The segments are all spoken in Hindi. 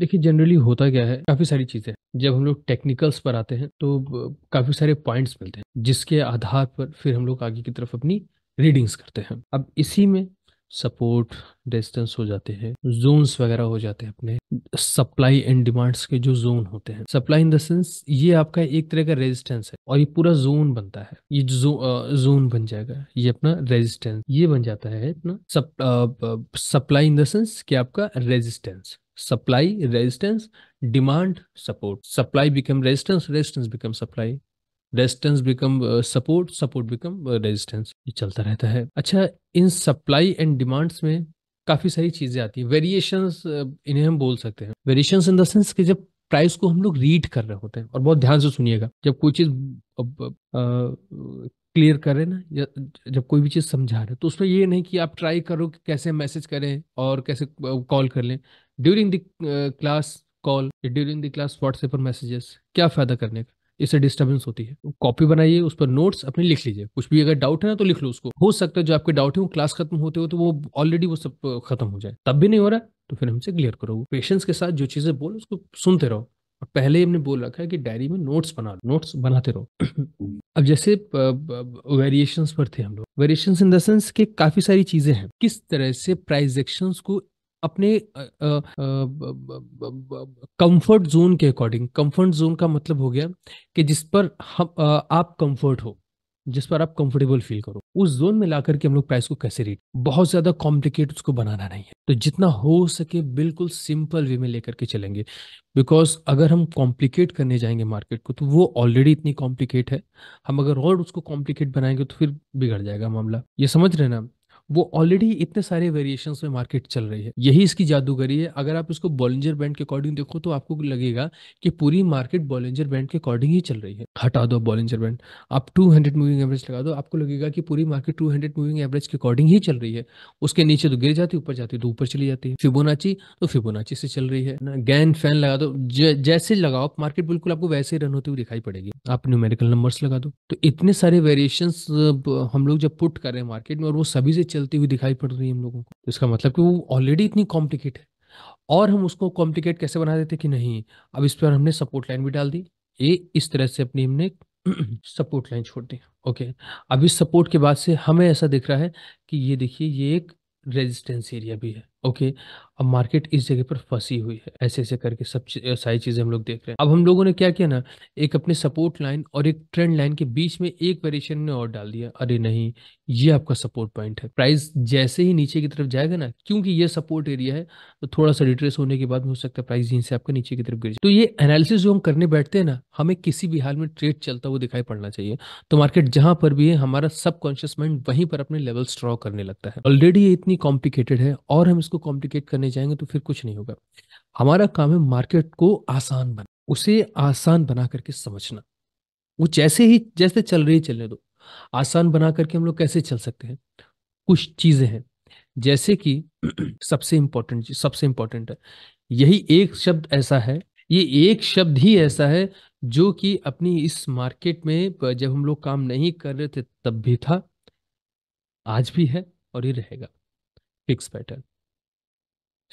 देखिए जनरली होता क्या है काफ़ी सारी चीज़ें जब हम लोग टेक्निकल्स पर आते हैं तो काफ़ी सारे पॉइंट्स मिलते हैं जिसके आधार पर फिर हम लोग आगे की तरफ अपनी रीडिंग्स करते हैं अब इसी में सपोर्ट डिस्टेंस हो जाते हैं जोन्स वगैरह हो जाते हैं अपने सप्लाई एंड डिमांड्स के जो जोन होते हैं सप्लाई इन द सेंस ये आपका एक तरह का रेजिस्टेंस है और ये पूरा जोन बनता है ये जो, जोन बन जाएगा ये अपना रेजिस्टेंस ये बन जाता है अपना सप्लाई इन द सेंस कि आपका resistance supply resistance demand support supply become resistance resistance become supply resistance become support support become resistance ये चलता रहता है अच्छा इन सप्लाई एंड डिमांड्स में काफी सारी चीजें आती हैं वेरिएशंस uh, इन्हें हम बोल सकते हैं वेरिएशंस इन द सेंस कि जब प्राइस को हम लोग रीड कर रहे होते हैं और बहुत ध्यान से सुनिएगा जब कोई चीज क्लियर करें ना जब कोई भी चीज़ समझा रहे तो उसमें ये नहीं कि आप ट्राई करो कि कैसे मैसेज करें और कैसे कॉल कर लें during the class call during the class WhatsApp पर मैसेजेस क्या फ़ायदा करने का इससे डिस्टर्बेंस होती है तो कॉपी बनाइए उस पर नोट्स अपने लिख लीजिए कुछ भी अगर डाउट है ना तो लिख लो उसको हो सकता है जो आपके डाउट है वो क्लास खत्म होते हो तो वो ऑलरेडी वो सब खत्म हो जाए तब भी नहीं हो रहा तो फिर हमसे क्लियर करो पेशेंस के साथ जो चीज़ें बोलो उसको सुनते रहो और पहले ही हमने बोल रखा है कि डायरी में नोट्स बना नोट्स बनाते रहो अब जैसे वेरिएशंस पर थे हम लोग वेरिएशंस इन द सेंस कि काफ़ी सारी चीज़ें हैं किस तरह से प्राइजेक्शन को अपने कंफर्ट जोन के अकॉर्डिंग कंफर्ट जोन का मतलब हो गया कि जिस पर हम आप कंफर्ट हो जिस पर आप कंफर्टेबल फील करो उस जोन में ला करके हम लोग प्राइस को कैसे रीड बहुत ज्यादा कॉम्प्लिकेट उसको बनाना नहीं है तो जितना हो सके बिल्कुल सिंपल वे में लेकर के चलेंगे बिकॉज अगर हम कॉम्प्लिकेट करने जाएंगे मार्केट को तो वो ऑलरेडी इतनी कॉम्प्लिकेट है हम अगर और उसको कॉम्प्लिकेट बनाएंगे तो फिर बिगड़ जाएगा मामला ये समझ रहे ना वो ऑलरेडी इतने सारे वेरिएशन में मार्केट चल रही है यही इसकी जादूगरी है अगर आप इसको बॉलेंजर बैंड के अकॉर्डिंग देखो तो आपको लगेगा कि पूरी मार्केट बॉलेंजर बैंड के अकॉर्डिंग ही चल रही है हटा दो बॉलेंजर बैंड आप 200 मूविंग एवरेज लगा दो आपको लगेगा कि पूरी मार्केट टू मूविंग एवरेज के अकॉर्डिंग ही चल रही है उसके नीचे तो गिर जाती है ऊपर जाती है तो ऊपर चली जाती है फिबोनाची तो फिबोनाची से चल रही है गैन फैन लगा दो जैसे लगाओ मार्केट बिल्कुल आपको वैसे ही रन होती हुई दिखाई पड़ेगी आप न्यूमेरिकल नंबर्स लगा दो तो इतने सारे वेरिएशन हम लोग जब पुट कर रहे हैं मार्केट में और वो सभी से चलती हुई दिखाई पड़ रही है हम लोगों को तो इसका मतलब कि वो ऑलरेडी इतनी कॉम्प्लिकेट है और हम उसको कॉम्प्लिकेट कैसे बना देते कि नहीं अब इस पर हमने सपोर्ट लाइन भी डाल दी ये इस तरह से अपनी हमने सपोर्ट लाइन छोड़ दी ओके अब इस सपोर्ट के बाद से हमें ऐसा दिख रहा है कि ये देखिए ये एक रेजिस्टेंस एरिया भी है ओके अब मार्केट इस जगह पर फंसी हुई है ऐसे ऐसे करके सब सारी चीज़ें हम लोग देख रहे हैं अब हम लोगों ने क्या किया ना एक अपने सपोर्ट लाइन और एक ट्रेंड लाइन के बीच में एक वेरिएशन ने और डाल दिया अरे नहीं ये आपका सपोर्ट पॉइंट है प्राइस जैसे ही नीचे की तरफ जाएगा ना क्योंकि ये सपोर्ट एरिया है तो थोड़ा सा रिट्रेस होने के बाद में हो सकता है प्राइस यहीं से आपका नीचे की तरफ गिर जाए तो ये एनालिसिस जो हम करने बैठते हैं ना हमें किसी भी हाल में ट्रेड चलता हुआ दिखाई पड़ना चाहिए तो मार्केट जहां पर भी है हमारा सबकॉन्शियस माइंड वहीं पर अपने लेवल स्ट्रॉ करने लगता है ऑलरेडी ये इतनी कॉम्प्लिकेटेड है और हम को कॉम्प्लिकेट करने जाएंगे तो फिर कुछ नहीं होगा हमारा काम है मार्केट को आसान बना उसे आसान बना करके समझना वो जैसे ही जैसे चल रही चलने दो आसान बना करके हम लोग कैसे चल सकते हैं कुछ चीज़ें हैं जैसे कि सबसे इम्पोर्टेंट सबसे इंपॉर्टेंट है यही एक शब्द ऐसा है ये एक शब्द ही ऐसा है जो कि अपनी इस मार्केट में जब हम लोग काम नहीं कर रहे थे तब भी था आज भी है और ये रहेगा फिक्स पैटर्न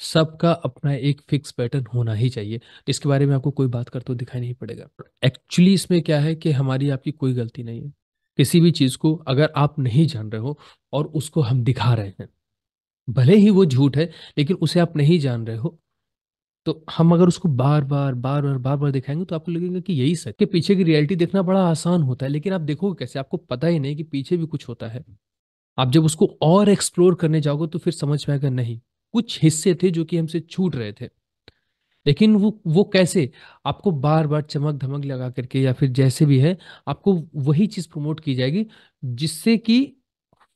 सबका अपना एक फिक्स पैटर्न होना ही चाहिए इसके बारे में आपको कोई बात करते हुए दिखाई नहीं पड़ेगा एक्चुअली इसमें क्या है कि हमारी आपकी कोई गलती नहीं है किसी भी चीज़ को अगर आप नहीं जान रहे हो और उसको हम दिखा रहे हैं भले ही वो झूठ है लेकिन उसे आप नहीं जान रहे हो तो हम अगर उसको बार बार बार बार बार बार दिखाएंगे तो आपको लगेगा कि यही सच के पीछे की रियलिटी देखना बड़ा आसान होता है लेकिन आप देखोगे कैसे आपको पता ही नहीं कि पीछे भी कुछ होता है आप जब उसको और एक्सप्लोर करने जाओगे तो फिर समझ में आएगा नहीं कुछ हिस्से थे जो कि हमसे छूट रहे थे लेकिन वो वो कैसे आपको बार बार चमक धमक लगा करके या फिर जैसे भी है आपको वही चीज प्रमोट की जाएगी जिससे कि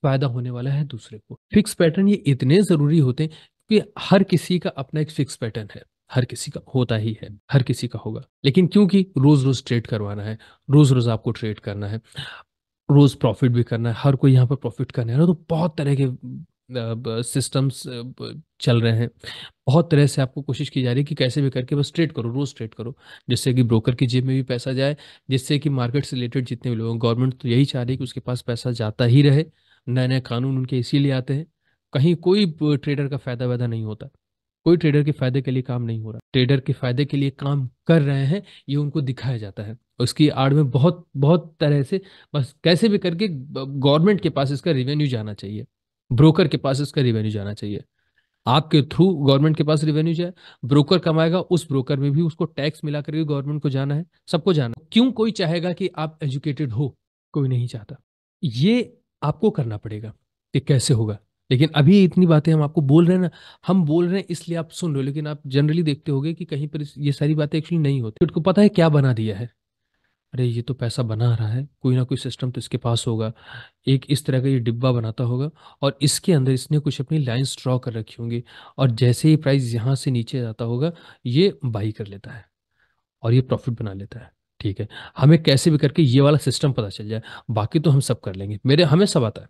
फायदा होने वाला है दूसरे को फिक्स पैटर्न ये इतने जरूरी होते हैं कि हर किसी का अपना एक फिक्स पैटर्न है हर किसी का होता ही है हर किसी का होगा लेकिन क्योंकि रोज रोज ट्रेड करवाना है रोज रोज आपको ट्रेड करना है रोज प्रॉफिट भी करना है हर कोई यहाँ पर प्रॉफिट करना है ना तो बहुत तरह के सिस्टम्स चल रहे हैं बहुत तरह से आपको कोशिश की जा रही है कि कैसे भी करके बस ट्रेड करो रोज़ ट्रेड करो जिससे कि ब्रोकर की जेब में भी पैसा जाए जिससे कि मार्केट से रिलेटेड जितने भी लोग गवर्नमेंट तो यही चाह रही है कि उसके पास पैसा जाता ही रहे नए नए कानून उनके इसीलिए आते हैं कहीं कोई ट्रेडर का फ़ायदा वायदा नहीं होता कोई ट्रेडर के फायदे के लिए काम नहीं हो रहा ट्रेडर के फायदे के लिए काम कर रहे हैं ये उनको दिखाया जाता है उसकी आड़ में बहुत बहुत तरह से बस कैसे भी करके गवर्नमेंट के पास इसका रिवेन्यू जाना चाहिए ब्रोकर के पास उसका रिवेन्यू जाना चाहिए आपके थ्रू गवर्नमेंट के पास रिवेन्यू जाए ब्रोकर कमाएगा उस ब्रोकर में भी उसको टैक्स मिला करके गवर्नमेंट को जाना है सबको जाना क्यों कोई चाहेगा कि आप एजुकेटेड हो कोई नहीं चाहता ये आपको करना पड़ेगा कि कैसे होगा लेकिन अभी इतनी बातें हम आपको बोल रहे हैं ना हम बोल रहे हैं इसलिए आप सुन रहे हो लेकिन आप जनरली देखते होगे कि कहीं पर ये सारी बातें एक्चुअली नहीं होती तो पता है क्या बना दिया है अरे ये तो पैसा बना रहा है कोई ना कोई सिस्टम तो इसके पास होगा एक इस तरह का ये डिब्बा बनाता होगा और इसके अंदर इसने कुछ अपनी लाइंस ड्रॉ कर रखी होंगी और जैसे ही प्राइस यहाँ से नीचे जाता होगा ये बाई कर लेता है और ये प्रॉफिट बना लेता है ठीक है हमें कैसे भी करके ये वाला सिस्टम पता चल जाए बाकी तो हम सब कर लेंगे मेरे हमें सब आता है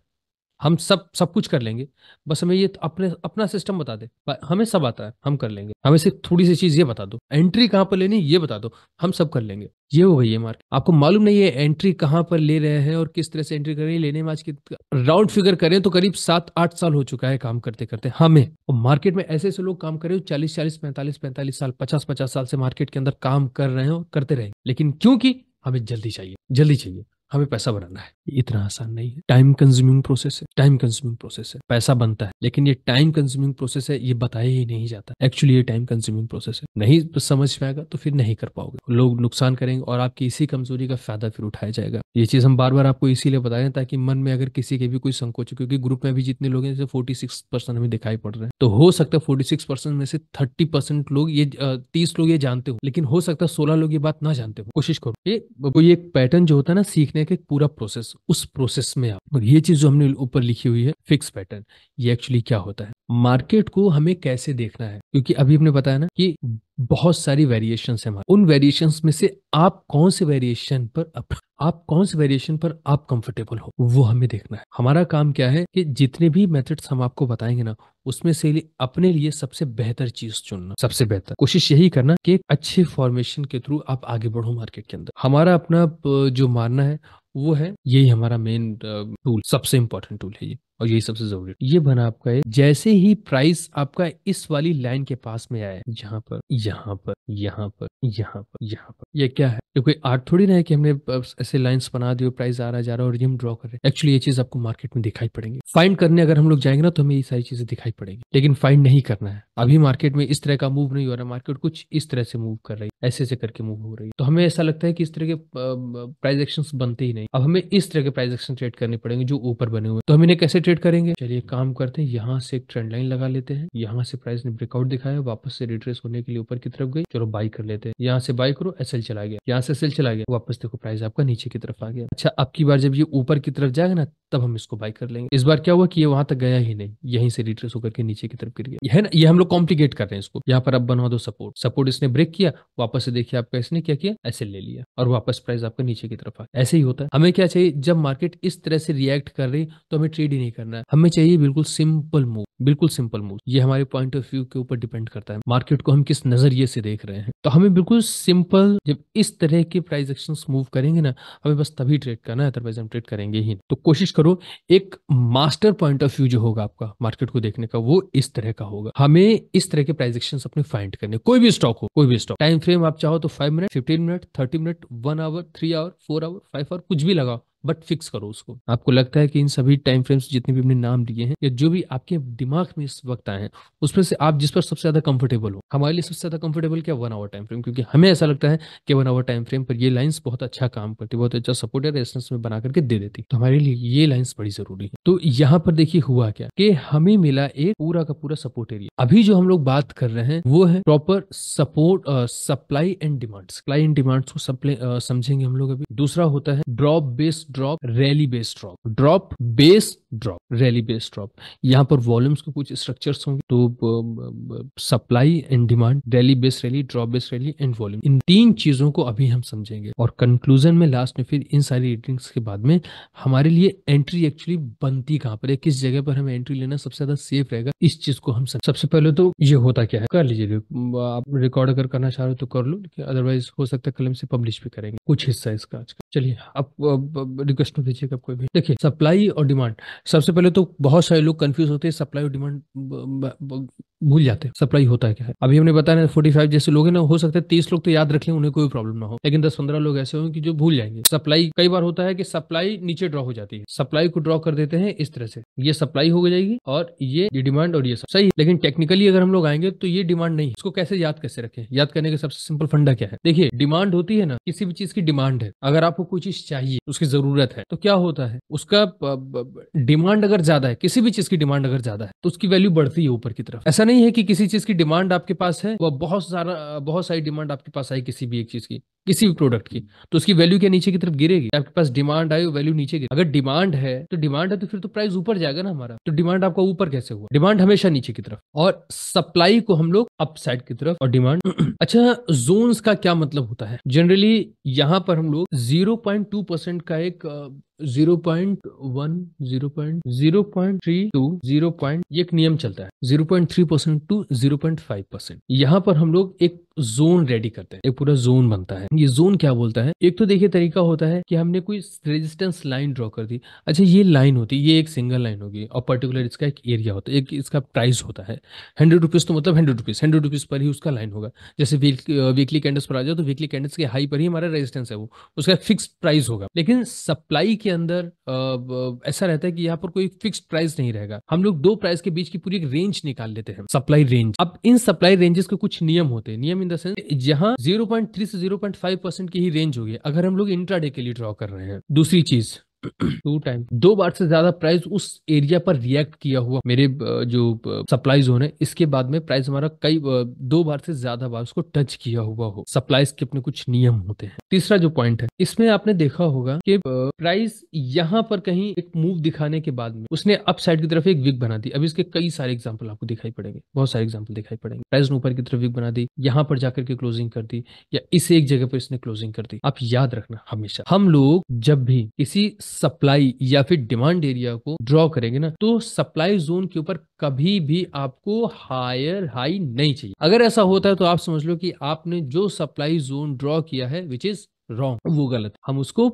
हम सब सब कुछ कर लेंगे बस हमें ये अपने अपना सिस्टम बता दे हमें सब आता है हम कर लेंगे हमें सिर्फ थोड़ी सी चीज़ ये बता दो एंट्री कहाँ पर लेनी ये बता दो हम सब कर लेंगे ये हो गई है मार्केट आपको मालूम नहीं है एंट्री कहाँ पर ले रहे हैं और किस तरह से एंट्री कर रहे हैं लेने में आज की राउंड फिगर करें तो करीब सात आठ साल हो चुका है काम करते करते हमें और मार्केट में ऐसे ऐसे लोग काम कर रहे हो चालीस चालीस पैंतालीस पैंतालीस साल पचास पचास साल से मार्केट के अंदर काम कर रहे हो करते रहेंगे लेकिन क्योंकि हमें जल्दी चाहिए जल्दी चाहिए हमें पैसा बनाना है इतना आसान नहीं है टाइम कंज्यूमिंग प्रोसेस है टाइम कंज्यूमिंग प्रोसेस है पैसा बनता है लेकिन ये टाइम कंज्यूमिंग प्रोसेस है ये बताया ही नहीं जाता एक्चुअली ये टाइम कंज्यूमिंग प्रोसेस है नहीं समझ पाएगा तो फिर नहीं कर पाओगे लोग नुकसान करेंगे और आपकी इसी कमजोरी का फायदा फिर उठाया जाएगा ये चीज हम बार बार आपको इसीलिए बता रहे हैं ताकि मन में अगर किसी के भी कोई संकोच क्योंकि ग्रुप में भी जितने लोग हैं जैसे फोर्टी सिक्स परसेंट हमें दिखाई पड़ रहे हैं तो हो सकता है फोर्टी सिक्स परसेंट में से थर्टी परसेंट लोग ये तीस लोग ये जानते हो लेकिन हो सकता है सोलह लोग ये बात ना जानते हो कोशिश करो ये ये पैटर्न जो होता है ना सीखने देने का पूरा प्रोसेस उस प्रोसेस में आप और ये चीज जो हमने ऊपर लिखी हुई है फिक्स पैटर्न ये एक्चुअली क्या होता है मार्केट को हमें कैसे देखना है क्योंकि अभी हमने बताया ना कि बहुत सारी वेरिएशन है हमारे उन वेरिएशन में से आप कौन से वेरिएशन पर अप, आप कौन से वेरिएशन पर आप कंफर्टेबल हो वो हमें देखना है हमारा काम क्या है कि जितने भी मेथड्स हम आपको बताएंगे ना उसमें से लिए अपने लिए सबसे बेहतर चीज चुनना सबसे बेहतर कोशिश यही करना कि अच्छे फॉर्मेशन के थ्रू आप आगे बढ़ो मार्केट के अंदर हमारा अपना जो मानना है वो है यही हमारा मेन टूल सबसे इंपॉर्टेंट टूल है ये और यही सबसे जरूरी ये बना आपका है जैसे ही प्राइस आपका इस वाली लाइन के पास में आया जहाँ पर यहाँ पर यहाँ पर यहाँ पर यहाँ पर ये क्या है ये कोई आर्ट थोड़ी ना है कि हमने ऐसे लाइंस बना दी प्राइस आ रहा जा रहा है और ये हम ड्रॉ कर रहे हैं एक्चुअली ये चीज आपको मार्केट में दिखाई पड़ेंगे फाइंड करने अगर हम लोग जाएंगे ना तो हमें ये सारी चीजें दिखाई पड़ेंगी लेकिन फाइंड नहीं करना है अभी मार्केट में इस तरह का मूव नहीं हो रहा मार्केट कुछ इस तरह से मूव कर रही है ऐसे ऐसे करके मूव हो रही है तो हमें ऐसा लगता है कि इस तरह के प्राइस एक्शन बनते ही नहीं नहीं अब हमें इस तरह के प्राइस एक्शन ट्रेड करने पड़ेंगे जो ऊपर बने हुए तो हम इन्हें कैसे ट्रेड करेंगे चलिए काम करते हैं यहाँ से एक ट्रेंड लाइन लगा लेते हैं यहाँ से प्राइस ने ब्रेकआउट दिखाया वापस से रिट्रेस होने के लिए ऊपर की तरफ गई चलो बाई कर लेते हैं यहाँ से बाई करो एस चला गया यहाँ से एस चला गया वापस देखो प्राइस आपका नीचे की तरफ आ गया अच्छा अब की बार जब ये ऊपर की तरफ जाएगा ना तब हम इसको बाई कर लेंगे इस बार क्या हुआ कि ये वहां तक गया ही नहीं यहीं से रिट्रेस होकर के नीचे की तरफ गिर गया है ना ये हम लोग कॉम्प्लिकेट कर रहे हैं इसको यहाँ पर अब बनवा दो सपोर्ट सपोर्ट इसने ब्रेक किया वापस से देखिए आपका इसने क्या किया ऐसे ले लिया और वापस प्राइस आपका नीचे की तरफ आ ऐसे ही होता है हमें क्या चाहिए जब मार्केट इस तरह से रिएक्ट कर रही तो हमें ट्रेड ही नहीं करना है हमें चाहिए बिल्कुल सिंपल मूव बिल्कुल सिंपल मूव ये हमारे पॉइंट ऑफ व्यू के ऊपर डिपेंड करता है मार्केट को हम किस नजरिए से देख रहे हैं तो हमें बिल्कुल सिंपल जब इस तरह के प्राइस एक्शन मूव करेंगे ना हमें बस तभी ट्रेड करना है अदरवाइज हम ट्रेड करेंगे ही तो कोशिश करो एक मास्टर पॉइंट ऑफ व्यू जो होगा आपका मार्केट को देखने का वो इस तरह का होगा हमें इस तरह के प्राइस एक्शन अपने फाइंड करने कोई भी स्टॉक हो कोई भी स्टॉक टाइम फ्रेम आप चाहो तो five minute fifteen minute thirty minute one hour three hour four hour five hour कुछ कुछ भी लगाओ बट फिक्स करो उसको आपको लगता है कि इन सभी टाइम फ्रेम्स जितने भी हमने नाम लिए हैं या जो भी आपके दिमाग में इस वक्त आए हैं उसमें से आप जिस पर सबसे ज्यादा कंफर्टेबल हो हमारे लिए सबसे ज्यादा कंफर्टेबल क्या वन आवर टाइम फ्रेम क्योंकि हमें ऐसा लगता है कि वन आवर टाइम फ्रेम पर ये लाइन्स बहुत अच्छा काम करती बहुत अच्छा सपोर्ट है रेस्टेंस में बना करके दे देती तो हमारे लिए ये लाइन्स बड़ी जरूरी है तो यहाँ पर देखिए हुआ क्या कि हमें मिला एक पूरा का पूरा सपोर्ट एरिया अभी जो हम लोग बात कर रहे हैं वो है proper support supply and demand supply and demands को समझेंगे हम लोग अभी दूसरा होता है drop based drop rally base drop drop base drop rally base drop यहाँ पर वॉल्यूम्स के कुछ स्ट्रक्चर्स होंगे तो supply and demand rally base rally drop base rally and volume इन तीन चीजों को अभी हम समझेंगे और कंक्लूजन में लास्ट में फिर इन सारी रीडिंग्स के बाद में हमारे लिए एंट्री एक्चुअली बनती कहाँ पर है किस जगह पर हमें एंट्री लेना सबसे ज्यादा सेफ रहेगा इस चीज को हम सबसे पहले तो ये होता क्या है कर लीजिए आप रिकॉर्ड अगर करना चाह रहे हो तो कर लो अदरवाइज हो सकता है कलम से पब्लिश भी करेंगे कुछ हिस्सा इसका आज चलिए आप रिक्वेस्ट में दीजिए कोई भी देखिए सप्लाई और डिमांड सबसे पहले तो बहुत सारे लोग कंफ्यूज होते हैं सप्लाई और डिमांड भूल जाते हैं सप्लाई होता है क्या है अभी हमने बताया फोर्टी फाइव जैसे लोग हैं ना हो सकते हैं तीस लोग तो याद रख लें उन्हें कोई प्रॉब्लम ना हो लेकिन दस पंद्रह लोग ऐसे होंगे जो भूल जाएंगे सप्लाई कई बार होता है कि सप्लाई नीचे ड्रॉ हो जाती है सप्लाई को ड्रॉ कर देते हैं इस तरह से ये सप्लाई हो जाएगी और ये डिमांड और ये सब सही लेकिन टेक्निकली अगर हम लोग आएंगे तो ये डिमांड नहीं इसको कैसे याद कैसे रखें याद करने का सबसे सिंपल फंडा क्या है देखिए डिमांड होती है ना किसी भी चीज की डिमांड है अगर आप आपको कोई चीज चाहिए उसकी जरूरत है तो क्या होता है उसका डिमांड अगर ज्यादा है किसी भी चीज की डिमांड अगर ज्यादा है तो उसकी वैल्यू बढ़ती है ऊपर की तरफ ऐसा नहीं है कि किसी चीज की डिमांड आपके पास है वह बहुत सारा बहुत सारी डिमांड आपके पास आई किसी भी एक चीज की किसी भी प्रोडक्ट की तो उसकी वैल्यू क्या नीचे की तरफ गिरेगी आपके पास डिमांड आई वैल्यू नीचे गिरे अगर डिमांड है तो डिमांड है तो फिर तो प्राइस ऊपर जाएगा ना हमारा तो डिमांड आपका ऊपर कैसे हुआ डिमांड हमेशा नीचे की तरफ और सप्लाई को हम लोग अप साइड की तरफ और डिमांड अच्छा जोन का क्या मतलब होता है जनरली यहाँ पर हम लोग zero zero point two percent का एक zero point one zero point zero point three to zero point एक नियम चलता है zero point three percent to zero point five percent यहाँ पर हम लोग एक जोन रेडी करते हैं एक पूरा जोन बनता है ये जोन क्या बोलता है एक तो देखिए तरीका होता है कि हमने कोई रेजिस्टेंस लाइन ड्रॉ कर दी अच्छा ये लाइन होती है ये एक सिंगल लाइन होगी और पर्टिकुलर इसका एक एरिया होता है एक इसका प्राइस होता है हंड्रेड रुपीज़ तो मतलब हंड्रेड रुपीज़ हंड्रेड रुपीज़ पर ही उसका लाइन होगा जैसे वीक, वीकली कैंडल्स पर आ जाओ तो वीकली कैंडल्स के हाई पर ही हमारा रेजिस्टेंस है वो उसका फिक्स प्राइस होगा लेकिन सप्लाई के अंदर ऐसा रहता है कि यहाँ पर कोई फिक्स प्राइस नहीं रहेगा हम लोग दो प्राइस के बीच की पूरी एक रेंज निकाल लेते हैं सप्लाई रेंज अब इन सप्लाई रेंजेस के कुछ नियम होते हैं नियम इन देंस सेंस जहाँ 0.3 से जीरो परसेंट की ही रेंज होगी अगर हम लोग इंट्राडे के लिए ड्रॉ कर रहे हैं दूसरी चीज टू टाइम दो बार से ज्यादा प्राइस उस एरिया पर रिएक्ट किया हुआ मेरे जो सप्लाई जोन है इसके बाद में प्राइस हमारा कई दो बार से ज्यादा बार उसको टच किया हुआ हो सप्लाईज के अपने कुछ नियम होते हैं तीसरा जो पॉइंट है इसमें आपने देखा होगा कि प्राइस यहाँ पर कहीं एक मूव दिखाने के बाद में उसने अप साइड की तरफ एक विक बना दी अब इसके कई सारे एग्जाम्पल आपको दिखाई पड़ेंगे बहुत सारे एग्जाम्पल दिखाई पड़ेंगे प्राइस ने ऊपर की तरफ विक बना दी यहाँ पर जाकर के क्लोजिंग कर दी या इस एक जगह पर इसने क्लोजिंग कर दी आप याद रखना हमेशा हम लोग जब भी किसी सप्लाई या फिर डिमांड एरिया को ड्रॉ करेंगे ना तो सप्लाई जोन के ऊपर कभी भी आपको हायर हाई नहीं चाहिए अगर ऐसा होता है तो आप समझ लो कि आपने जो सप्लाई जोन ड्रॉ किया है विच इज रॉन्ग वो गलत हम उसको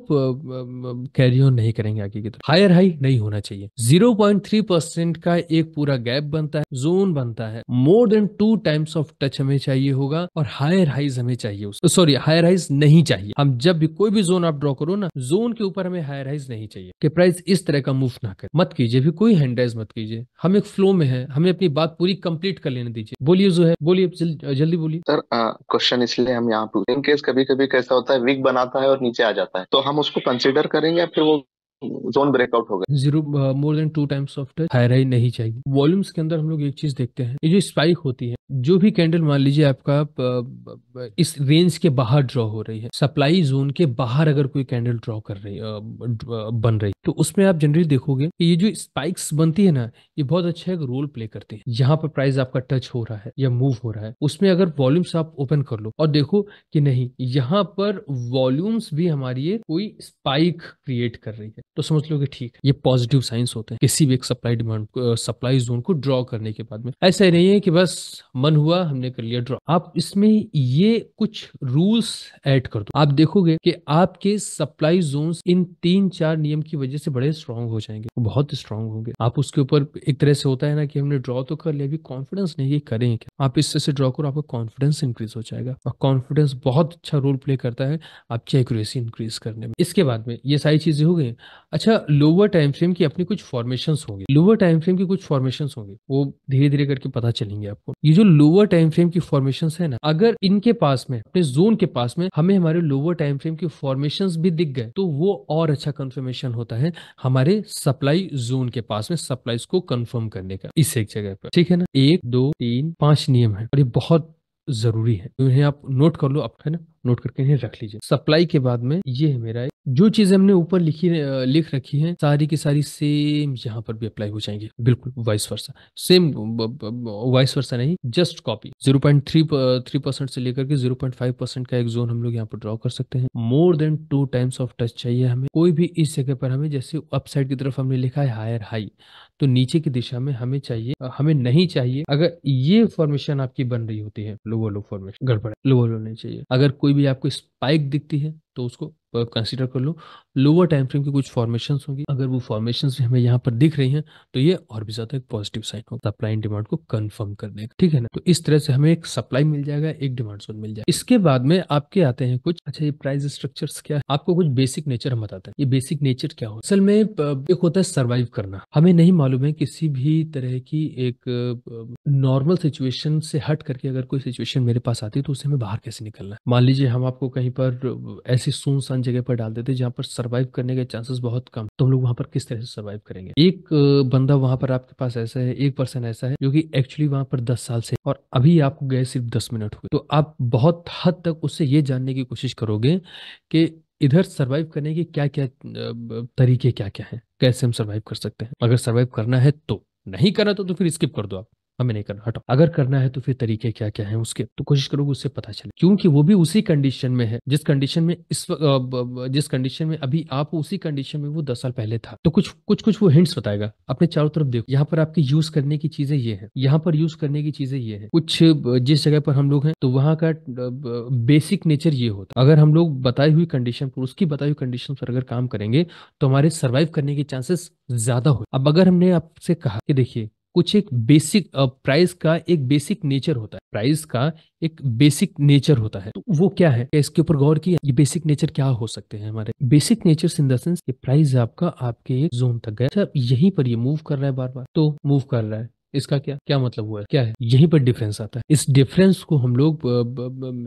कैरी ऑन नहीं करेंगे आगे की तरफ हायर हाई नहीं होना चाहिए 0.3 परसेंट का एक पूरा गैप बनता है जोन बनता है more than two times of touch हमें चाहिए होगा और हायर हाइज हमें चाहिए सॉरी हायर हाइज नहीं चाहिए हम जब भी कोई भी जोन आप ड्रॉ करो ना जोन के ऊपर हमें हायर हाइज नहीं चाहिए कि प्राइस इस तरह का मूव ना करे मत कीजिए भी कोई हैंड मत कीजिए हम एक फ्लो में है हमें अपनी बात पूरी कंप्लीट कर लेने दीजिए बोलिए जो है बोलिए जल्दी बोलिए सर क्वेश्चन इसलिए हम यहाँ पूछ इनकेस कभी कभी कैसा होता है वीक बनाता है और नीचे आ जाता है तो हम उसको कंसिडर करेंगे फिर वो जोन ब्रेकआउट हो zero more than two times of touch high नहीं चाहिए वॉल्यूम्स के अंदर हम लोग एक चीज देखते हैं ये जो स्पाइक होती है जो भी कैंडल मान लीजिए आपका इस रेंज के बाहर ड्रॉ हो रही है सप्लाई जोन के बाहर अगर कोई कैंडल ड्रॉ कर रही बन रही तो उसमें आप जनरली देखोगे कि ये जो स्पाइक्स बनती है ना ये बहुत अच्छा एक रोल प्ले करती है यहाँ पर प्राइस आपका टच हो रहा है या मूव हो रहा है उसमें अगर वॉल्यूम्स आप ओपन कर लो और देखो कि नहीं यहाँ पर वॉल्यूम्स भी हमारी कोई स्पाइक क्रिएट कर रही है तो समझ लो कि ठीक है ये पॉजिटिव साइंस होते हैं किसी भी एक सप्लाई डिमांड सप्लाई जोन को ड्रॉ करने के बाद में ऐसा नहीं है कि बस मन हुआ हमने कर लिया ड्रॉ आप इसमें ये कुछ रूल्स ऐड कर दो आप देखोगे कि आपके सप्लाई जोन इन तीन चार नियम की वजह से बड़े स्ट्रांग हो जाएंगे बहुत स्ट्रांग होंगे आप उसके ऊपर एक तरह से होता है ना कि हमने ड्रॉ तो कर लिया अभी कॉन्फिडेंस नहीं ये करें क्या आप इस तरह से ड्रॉ करो आपका कॉन्फिडेंस इंक्रीज हो जाएगा और कॉन्फिडेंस बहुत अच्छा रोल प्ले करता है आपकी एक्यूरेसी इंक्रीज करने में इसके बाद में ये सारी चीजें हो गई अच्छा लोअर टाइम फ्रेम की अपनी कुछ फॉर्मेशन होंगी लोअर टाइम फ्रेम की कुछ फॉर्मेशन होंगी वो धीरे धीरे करके पता चलेंगे आपको ये जो लोअर टाइम फ्रेम की फॉर्मेशन है ना अगर इनके पास में अपने जोन के पास में हमें हमारे लोअर टाइम फ्रेम की फॉर्मेशन भी दिख गए तो वो और अच्छा कंफर्मेशन होता है हमारे सप्लाई जोन के पास में सप्लाईज को कंफर्म करने का इस एक जगह पर ठीक है ना एक दो तीन पांच नियम है और ये बहुत जरूरी है इन्हें आप नोट कर लो आप है ना नोट करके रख लीजिए सप्लाई के बाद में ये है मेरा जो चीज हमने ऊपर लिखी लिख रखी है सारी की सारी सेम यहाँ पर भी अप्लाई हो जाएंगे बिल्कुल vice versa same vice versa नहीं just copy zero point three three percent से लेकर के जीरो पॉइंट फाइव परसेंट का एक जोन हम लोग यहाँ पर ड्रॉ कर सकते हैं more than two times of touch चाहिए हमें कोई भी इस जगह पर हमें जैसे अपसाइड की तरफ हमने लिखा है हायर हाई तो नीचे की दिशा में हमें चाहिए हमें नहीं चाहिए अगर ये फॉर्मेशन आपकी बन रही होती है लोअर लो फॉर्मेशन गड़बड़ लोअर लो नहीं चाहिए अगर कोई कोई भी आपको स्पाइक दिखती है तो उसको कंसीडर कर लो लोअर टाइम फ्रेम की कुछ फॉर्मेशन होंगी अगर वो फॉर्मेशन हमें यहाँ पर दिख रही हैं तो ये और भी ज्यादा एक पॉजिटिव साइन होगा सप्लाई एंड डिमांड को कंफर्म कर देगा ठीक है ना तो इस तरह से हमें एक सप्लाई मिल जाएगा एक डिमांड जोन मिल जाएगा इसके बाद में आपके आते हैं कुछ अच्छा ये प्राइस स्ट्रक्चर क्या है आपको कुछ बेसिक नेचर हम बताते हैं ये बेसिक नेचर क्या होता है असल में एक होता है सर्वाइव करना हमें नहीं मालूम है किसी भी तरह की एक नॉर्मल सिचुएशन से हट करके अगर कोई सिचुएशन मेरे पास आती है तो उसे हमें बाहर कैसे निकलना है मान लीजिए हम आपको कहीं पर ऐसी सुनसान आसान जगह पर डाल देते हैं जहाँ पर सर्वाइव करने के चांसेस बहुत कम तुम तो लोग वहाँ पर किस तरह से सर्वाइव करेंगे एक बंदा वहाँ पर आपके पास ऐसा है एक पर्सन ऐसा है जो कि एक्चुअली वहाँ पर दस साल से और अभी आपको गए सिर्फ दस मिनट हुए तो आप बहुत हद तक उससे ये जानने की कोशिश करोगे कि इधर सर्वाइव करने के क्या क्या तरीके क्या क्या हैं कैसे हम सर्वाइव कर सकते हैं अगर सर्वाइव करना है तो नहीं करना तो तो फिर स्किप कर दो आप हमें नहीं करना हटो अगर करना है तो फिर तरीके क्या क्या है उसके तो कोशिश करोगे उससे पता चले क्योंकि वो भी उसी कंडीशन में है जिस कंडीशन में इस जिस कंडीशन में अभी आप उसी कंडीशन में वो दस साल पहले था तो कुछ कुछ कुछ वो हिंट्स बताएगा अपने चारों तरफ देखो यहाँ पर आपकी यूज करने की चीजें ये है यहाँ पर यूज करने की चीजें ये है कुछ जिस जगह पर हम लोग हैं तो वहाँ का बेसिक नेचर ये होता अगर हम लोग बताई हुई कंडीशन पर उसकी बताई हुई कंडीशन पर अगर काम करेंगे तो हमारे सर्वाइव करने के चांसेस ज्यादा हो अब अगर हमने आपसे कहा कि देखिए कुछ एक बेसिक प्राइस का एक बेसिक नेचर होता है प्राइस का एक बेसिक नेचर होता है तो वो क्या है क्या इसके ऊपर गौर किया ये बेसिक नेचर क्या हो सकते हैं हमारे basic nature in the sense कि प्राइस आपका आपके एक जोन तक गया अच्छा यहीं पर ये मूव कर रहा है बार बार तो मूव कर रहा है इसका क्या क्या मतलब हुआ है क्या है यहीं पर डिफरेंस आता है इस डिफरेंस को हम लोग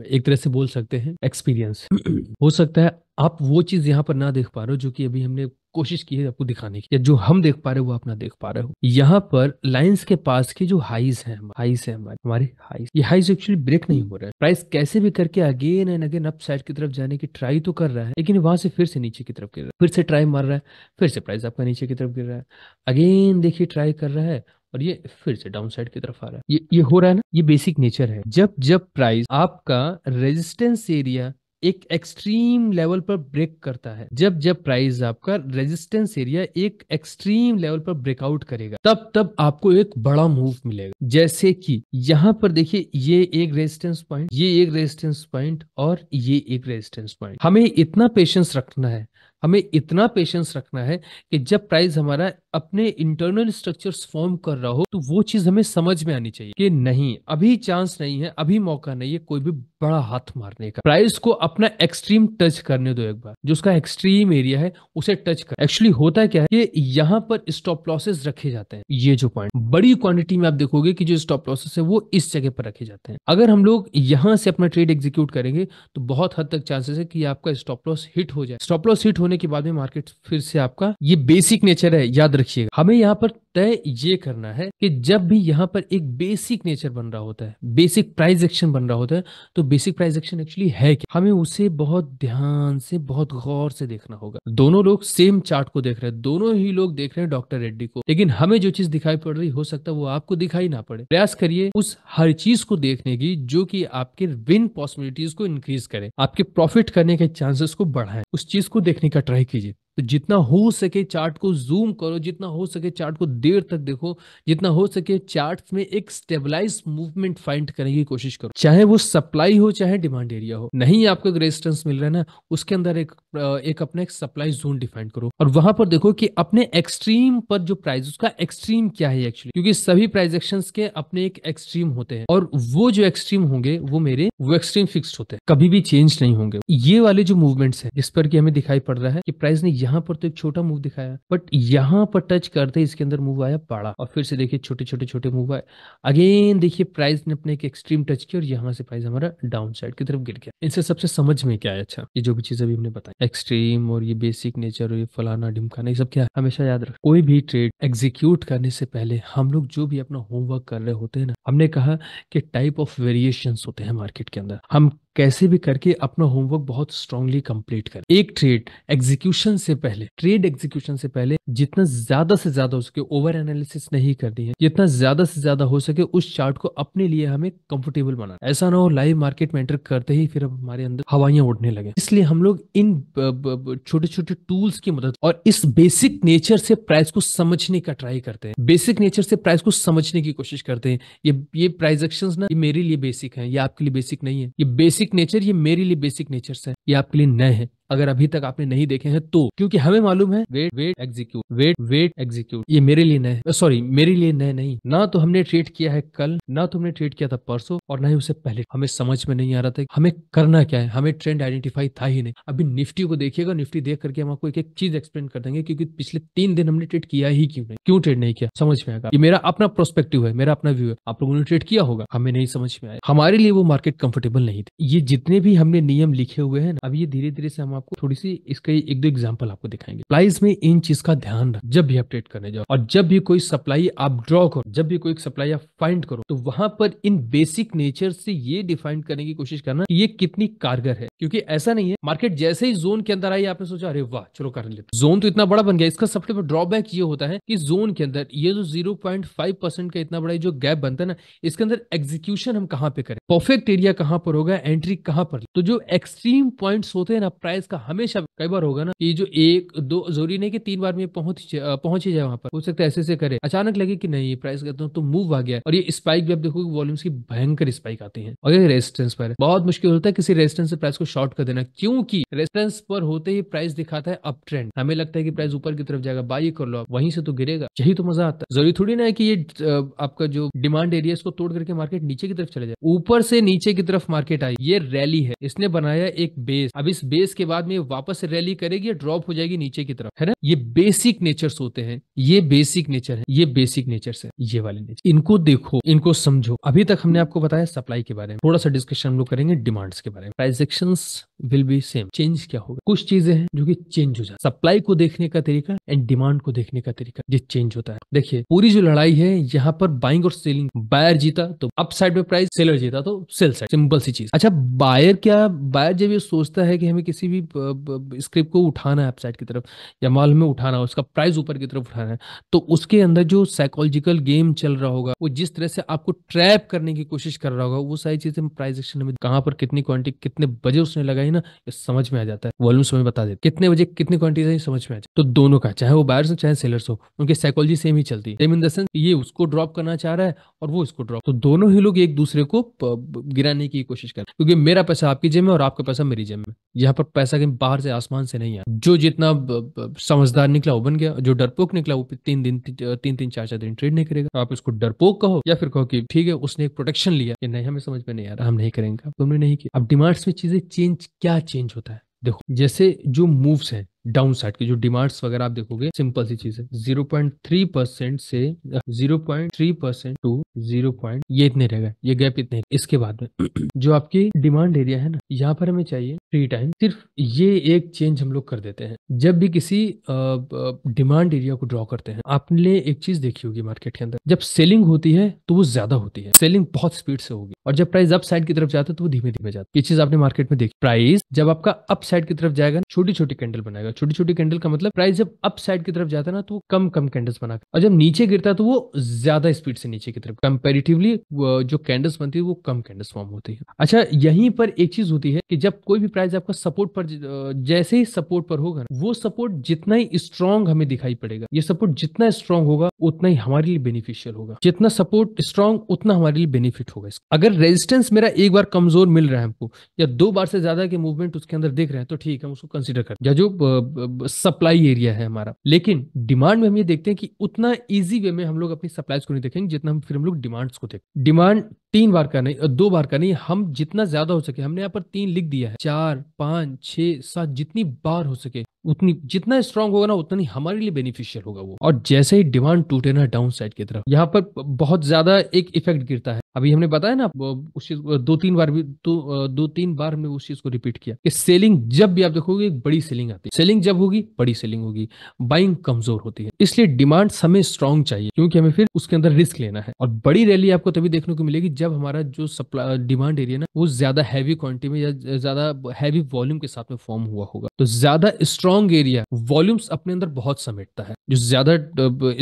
एक तरह से बोल सकते हैं एक्सपीरियंस हो सकता है आप वो चीज यहाँ पर ना देख पा रहे हो जो कि अभी हमने कोशिश की है आपको दिखाने की या जो हम देख पा रहे हो वो आप ना देख पा रहे हो यहाँ पर लाइंस के पास की जो हाइज है हाइज है हमारी हमारी हाइज ये हाइज एक्चुअली ब्रेक नहीं हो रहा है प्राइस कैसे भी करके again and again upside की तरफ जाने की ट्राई तो कर रहा है लेकिन वहां से फिर से नीचे की तरफ गिर रहा है फिर से ट्राई मार रहा है फिर से प्राइस आपका नीचे की तरफ गिर रहा है अगेन देखिए ट्राई कर रहा है और ये फिर से डाउन साइड की तरफ आ रहा है ये ये हो रहा है ना ये बेसिक नेचर है जब जब प्राइस आपका रेजिस्टेंस एरिया एक एक्सट्रीम लेवल पर ब्रेक करता है जब जब प्राइस आपका रेजिस्टेंस एरिया एक एक्सट्रीम लेवल पर ब्रेकआउट करेगा तब तब आपको एक बड़ा मूव मिलेगा जैसे कि यहाँ पर देखिए ये एक रेजिस्टेंस पॉइंट ये एक रेजिस्टेंस पॉइंट और ये एक रेजिस्टेंस पॉइंट हमें इतना पेशेंस रखना है हमें इतना पेशेंस रखना है कि जब प्राइस हमारा अपने इंटरनल स्ट्रक्चर्स फॉर्म कर रहा हो तो वो चीज हमें समझ में आनी चाहिए कि नहीं अभी चांस नहीं है अभी मौका नहीं है कोई भी बड़ा हाथ मारने का प्राइस को अपना एक्सट्रीम टच करने दो एक बार जो उसका एक्सट्रीम एरिया है उसे टच कर एक्चुअली होता है क्या है कि यहाँ पर स्टॉप लॉसेस रखे जाते हैं ये जो पॉइंट बड़ी क्वांटिटी में आप देखोगे कि जो स्टॉप लॉसेस है वो इस जगह पर रखे जाते हैं अगर हम लोग यहाँ से अपना ट्रेड एग्जीक्यूट करेंगे तो बहुत हद तक चांसेस है कि आपका स्टॉप लॉस हिट हो जाए स्टॉप लॉस हिट होने के बाद में मार्केट फिर से आपका ये बेसिक नेचर है याद रखिएगा हमें यहाँ पर तय ये करना है कि जब भी यहाँ पर एक बेसिक नेचर बन रहा होता है बेसिक प्राइस एक्शन बन रहा होता है तो बेसिक प्राइस एक्शन एक्चुअली है क्या हमें उसे बहुत ध्यान से बहुत गौर से देखना होगा दोनों लोग सेम चार्ट को देख रहे हैं दोनों ही लोग देख रहे हैं डॉक्टर रेड्डी को लेकिन हमें जो चीज दिखाई पड़ रही हो सकता है वो आपको दिखाई ना पड़े प्रयास करिए उस हर चीज को देखने की जो की आपके विन पॉसिबिलिटीज को इंक्रीज करे आपके प्रॉफिट करने के चांसेस को बढ़ाए उस चीज को देखने का ट्राई कीजिए तो जितना हो सके चार्ट को जूम करो जितना हो सके चार्ट को देर तक देखो जितना हो सके चार्ट में एक स्टेबलाइज मूवमेंट फाइंड करने की कोशिश करो चाहे वो सप्लाई हो चाहे डिमांड एरिया हो नहीं आपको रेजिस्टेंस मिल रहा है ना उसके अंदर एक एक अपना एक सप्लाई जोन डिफाइन करो और वहां पर देखो कि अपने एक्सट्रीम पर जो प्राइस उसका एक्सट्रीम क्या है एक्चुअली क्योंकि सभी प्राइस एक्शन के अपने एक एक्सट्रीम होते हैं और वो जो एक्सट्रीम होंगे वो मेरे वो एक्सट्रीम फिक्स होते हैं कभी भी चेंज नहीं होंगे ये वाले जो मूवमेंट्स है जिस पर हमें दिखाई पड़ रहा है कि प्राइस ने यहाँ पर तो एक छोटा मूव दिखाया बट यहाँ पर टच करते ही इसके अंदर मूव आया बड़ा और फिर से देखिए छोटे छोटे छोटे मूव आए अगेन देखिए प्राइस ने अपने एक एक्सट्रीम टच किया और यहाँ से प्राइस हमारा डाउन साइड की तरफ गिर गया इनसे सबसे समझ में क्या है अच्छा ये जो भी चीज अभी हमने बताया एक्सट्रीम और ये बेसिक नेचर और ये फलाना ढिमकाना ये सब क्या है हमेशा याद रख कोई भी ट्रेड एग्जीक्यूट करने से पहले हम लोग जो भी अपना होमवर्क कर रहे होते हैं ना हमने कहा कि टाइप ऑफ वेरिएशन होते हैं मार्केट के अंदर हम कैसे भी करके अपना होमवर्क बहुत स्ट्रांगली कंप्लीट करें एक ट्रेड एग्जीक्यूशन से पहले ट्रेड एग्जीक्यूशन से पहले जितना ज्यादा से ज्यादा हो सके ओवर एनालिसिस नहीं करनी है जितना ज्यादा से ज्यादा हो सके उस चार्ट को अपने लिए हमें कंफर्टेबल बनाना ऐसा ना हो लाइव मार्केट में एंटर करते ही फिर हमारे अंदर हवाइयां उठने लगे इसलिए हम लोग इन छोटे छोटे टूल्स की मदद और इस बेसिक नेचर से प्राइस को समझने का ट्राई करते हैं बेसिक नेचर से प्राइस को समझने की कोशिश करते हैं ये ये प्राइजेक्शन ना ये मेरे लिए बेसिक है ये आपके लिए बेसिक नहीं है ये बेसिक बेसिक नेचर ये मेरे लिए बेसिक नेचर है ये आपके लिए नए हैं अगर अभी तक आपने नहीं देखे हैं तो क्योंकि हमें मालूम है wait wait execute wait wait execute ये मेरे लिए नए सॉरी मेरे लिए नए नहीं ना तो हमने ट्रेड किया है कल ना तो हमने ट्रेड किया था परसों और ना ही उसे पहले हमें समझ में नहीं आ रहा था हमें करना क्या है हमें ट्रेंड आइडेंटिफाई था ही नहीं अभी निफ्टी को देखिएगा निफ्टी देख करके हम आपको एक एक चीज एक्सप्लेन कर देंगे क्योंकि पिछले तीन दिन हमने ट्रेड किया ही क्यों नहीं क्यों ट्रेड नहीं किया समझ में आएगा ये मेरा अपना प्रोस्पेक्टिव है मेरा अपना व्यू है आप लोगों ने ट्रेड किया होगा हमें नहीं समझ में आया हमारे लिए वो मार्केट कंफर्टेबल नहीं थी ये जितने भी हमने नियम लिखे हुए हैं अब ये धीरे धीरे से हम आपको थोड़ी सी इसके एक दो एग्जाम्पल आपको दिखाएंगे प्राइस में इन चीज का ध्यान रख जब भी अपडेट करने जाओ और जब भी कोई सप्लाई आप ड्रॉ करो जब भी कोई सप्लाई आप फाइंड करो तो वहां पर इन बेसिक नेचर से ये डिफाइन करने की कोशिश करना ये कितनी कारगर है क्योंकि ऐसा नहीं है मार्केट जैसे ही जोन के अंदर आई आपने सोचा अरे वाह चलो कर लेते जोन तो इतना बड़ा बन गया इसका सबसे बड़ा ड्रॉबैक ये होता है कि जोन के अंदर ये जो जीरो का इतना बड़ा जो गैप बनता है ना इसके अंदर एग्जीक्यूशन हम कहाँ पे करें परफेक्ट एरिया कहाँ पर होगा एंट्री कहाँ पर तो जो एक्सट्रीम पॉइंट्स होते हैं ना प्राइस इसका हमेशा कई बार होगा ना कि जो एक दो जरूरी नहीं कि तीन बार में पहुंच ही जाए वहां पर हो सकता है ऐसे ऐसे करे अचानक लगे कि नहीं प्राइस करता हूँ तो मूव आ गया और ये स्पाइक भी आप देखोगे वॉल्यूम्स की भयंकर स्पाइक आती है और ये रेजिस्टेंस पर बहुत मुश्किल होता है किसी रेजिस्टेंस से प्राइस को शॉर्ट कर देना क्योंकि रेजिस्टेंस पर होते ही प्राइस दिखाता है अप ट्रेंड हमें लगता है कि प्राइस ऊपर की तरफ जाएगा बाई कर लो आप वहीं से तो गिरेगा यही तो मजा आता है जरूरी थोड़ी ना है कि ये आपका जो डिमांड एरिया इसको तोड़ करके मार्केट नीचे की तरफ चले जाए ऊपर से नीचे की तरफ मार्केट आई ये रैली है इसने बनाया एक बेस अब इस बेस के बाद बाद में वापस रैली करेगी या ड्रॉप हो जाएगी नीचे की तरफ है ना ये बेसिक नेचर्स होते हैं ये बेसिक नेचर है ये बेसिक नेचर है ये वाले नेचर इनको देखो इनको समझो अभी तक हमने आपको बताया सप्लाई के बारे में थोड़ा सा डिस्कशन हम लोग करेंगे डिमांड्स के बारे में trajectory will be same change क्या होगा कुछ चीजें हैं जो कि चेंज हो जाए सप्लाई को देखने का तरीका एंड डिमांड को देखने का तरीका ये चेंज होता है देखिए पूरी जो लड़ाई है यहाँ पर बाइंग और सेलिंग बायर जीता तो अप साइड में प्राइस सेलर जीता तो सेल साइड सिंपल सी चीज अच्छा बायर क्या बायर जब ये सोचता है कि हमें किसी भी स्क्रिप्ट को उठाना है वेबसाइट की तरफ या माल में उठाना है उसका प्राइस ऊपर की तरफ उठाना है तो उसके अंदर जो साइकोलॉजिकल गेम चल रहा होगा वो जिस तरह से आपको ट्रैप करने की कोशिश कर रहा होगा वो सारी चीजें प्राइस एक्शन में कहाँ पर कितनी क्वांटिटी कितने बजे उसने लगाई ना ये समझ में आ जाता है वॉल्यूम समय बता देते कितने बजे कितनी क्वांटिटी है समझ में आ जाए तो दोनों का चाहे वो बायर्स हो चाहे सेलर्स हो उनकी साइकोलॉजी सेम ही चलती है इन द सेंस ये उसको ड्रॉप करना चाह रहा है और वो इसको ड्रॉप तो दोनों ही लोग एक दूसरे को गिराने की कोशिश कर क्योंकि मेरा पैसा आपकी जेब में और आपका पैसा मेरी जेब में यहाँ पर पैसा ऐसा कि बाहर से आसमान से नहीं आया जो जितना समझदार निकला वो बन गया जो डरपोक निकला वो तीन दिन तीन तीन चार चार दिन ट्रेड नहीं करेगा आप इसको डरपोक कहो या फिर कहो कि ठीक है उसने एक प्रोटेक्शन लिया कि नहीं हमें समझ में नहीं आ रहा हम नहीं करेंगे तुमने नहीं किया अब डिमांड्स में चीजें चेंज क्या चेंज होता है देखो जैसे जो मूव्स हैं डाउन साइड की जो डिमांड्स वगैरह आप देखोगे सिंपल सी चीज है जीरो पॉइंट थ्री परसेंट से zero point three percent to zero point ये इतने रह गए ये गैप इतने इसके बाद में जो आपकी डिमांड एरिया है ना यहाँ पर हमें चाहिए थ्री टाइम सिर्फ ये एक चेंज हम लोग कर देते हैं जब भी किसी डिमांड एरिया को ड्रॉ करते हैं आपने एक चीज देखी होगी मार्केट के अंदर जब सेलिंग होती है तो वो ज्यादा होती है सेलिंग बहुत स्पीड से होगी और जब प्राइस अप साइड की तरफ जाता है तो वो धीमे धीमे जाता है ये चीज आपने मार्केट में देखी प्राइस जब आपका अप साइड की तरफ जाएगा छोटी छोटी कैंडल बनाएगा छोटी छोटी कैंडल का मतलब प्राइस जब अप साइड की तरफ जाता है ना तो वो कम कम कैंडल्स बना और जब नीचे गिरता है तो वो ज्यादा स्पीड से नीचे की तरफ कंपेरेटिवली जो कैंडल्स बनती है वो कम कैंडल्स फॉर्म होती है अच्छा यहीं पर एक चीज होती है कि जब कोई भी प्राइस आपका सपोर्ट पर जैसे ही सपोर्ट पर होगा वो सपोर्ट जितना ही स्ट्रांग हमें दिखाई पड़ेगा ये सपोर्ट जितना स्ट्रांग होगा उतना ही हमारे लिए बेनिफिशियल होगा जितना सपोर्ट स्ट्रांग उतना हमारे लिए बेनिफिट होगा इसका अगर रेजिस्टेंस मेरा एक बार कमजोर मिल रहा है हमको या दो बार से ज्यादा के मूवमेंट उसके अंदर देख रहे हैं तो ठीक है उसको कंसिडर कर या जो सप्लाई एरिया है हमारा लेकिन डिमांड में हम ये देखते हैं कि उतना ईजी वे में हम लोग अपनी सप्लाईज को नहीं देखेंगे जितना हम फिर हम लोग डिमांड्स को देखें डिमांड तीन बार का नहीं दो बार का नहीं हम जितना ज्यादा हो सके हमने यहाँ पर तीन लिख दिया है चार पांच छह सात जितनी बार हो सके उतनी जितना स्ट्रांग होगा ना उतना ही हमारे लिए बेनिफिशियल होगा वो और जैसे ही डिमांड टूटे ना डाउन साइड की तरफ यहाँ पर बहुत ज्यादा एक इफेक्ट गिरता है अभी हमने बताया ना उस चीज दो तीन बार भी दो, तो, दो तीन बार हमने उस चीज को रिपीट किया कि सेलिंग जब भी आप देखोगे एक बड़ी सेलिंग आती है सेलिंग जब होगी बड़ी सेलिंग होगी बाइंग कमजोर होती है इसलिए डिमांड समय स्ट्रांग चाहिए क्योंकि हमें फिर उसके अंदर रिस्क लेना है और बड़ी रैली आपको तभी देखने को मिलेगी जब हमारा जो सप्लाई डिमांड एरिया ना वो ज्यादा हैवी क्वांटिटी में या ज्यादा हैवी वॉल्यूम के साथ में फॉर्म हुआ होगा तो ज्यादा स्ट्रॉन्ग एरिया वॉल्यूम्स अपने अंदर बहुत समेटता है जो ज्यादा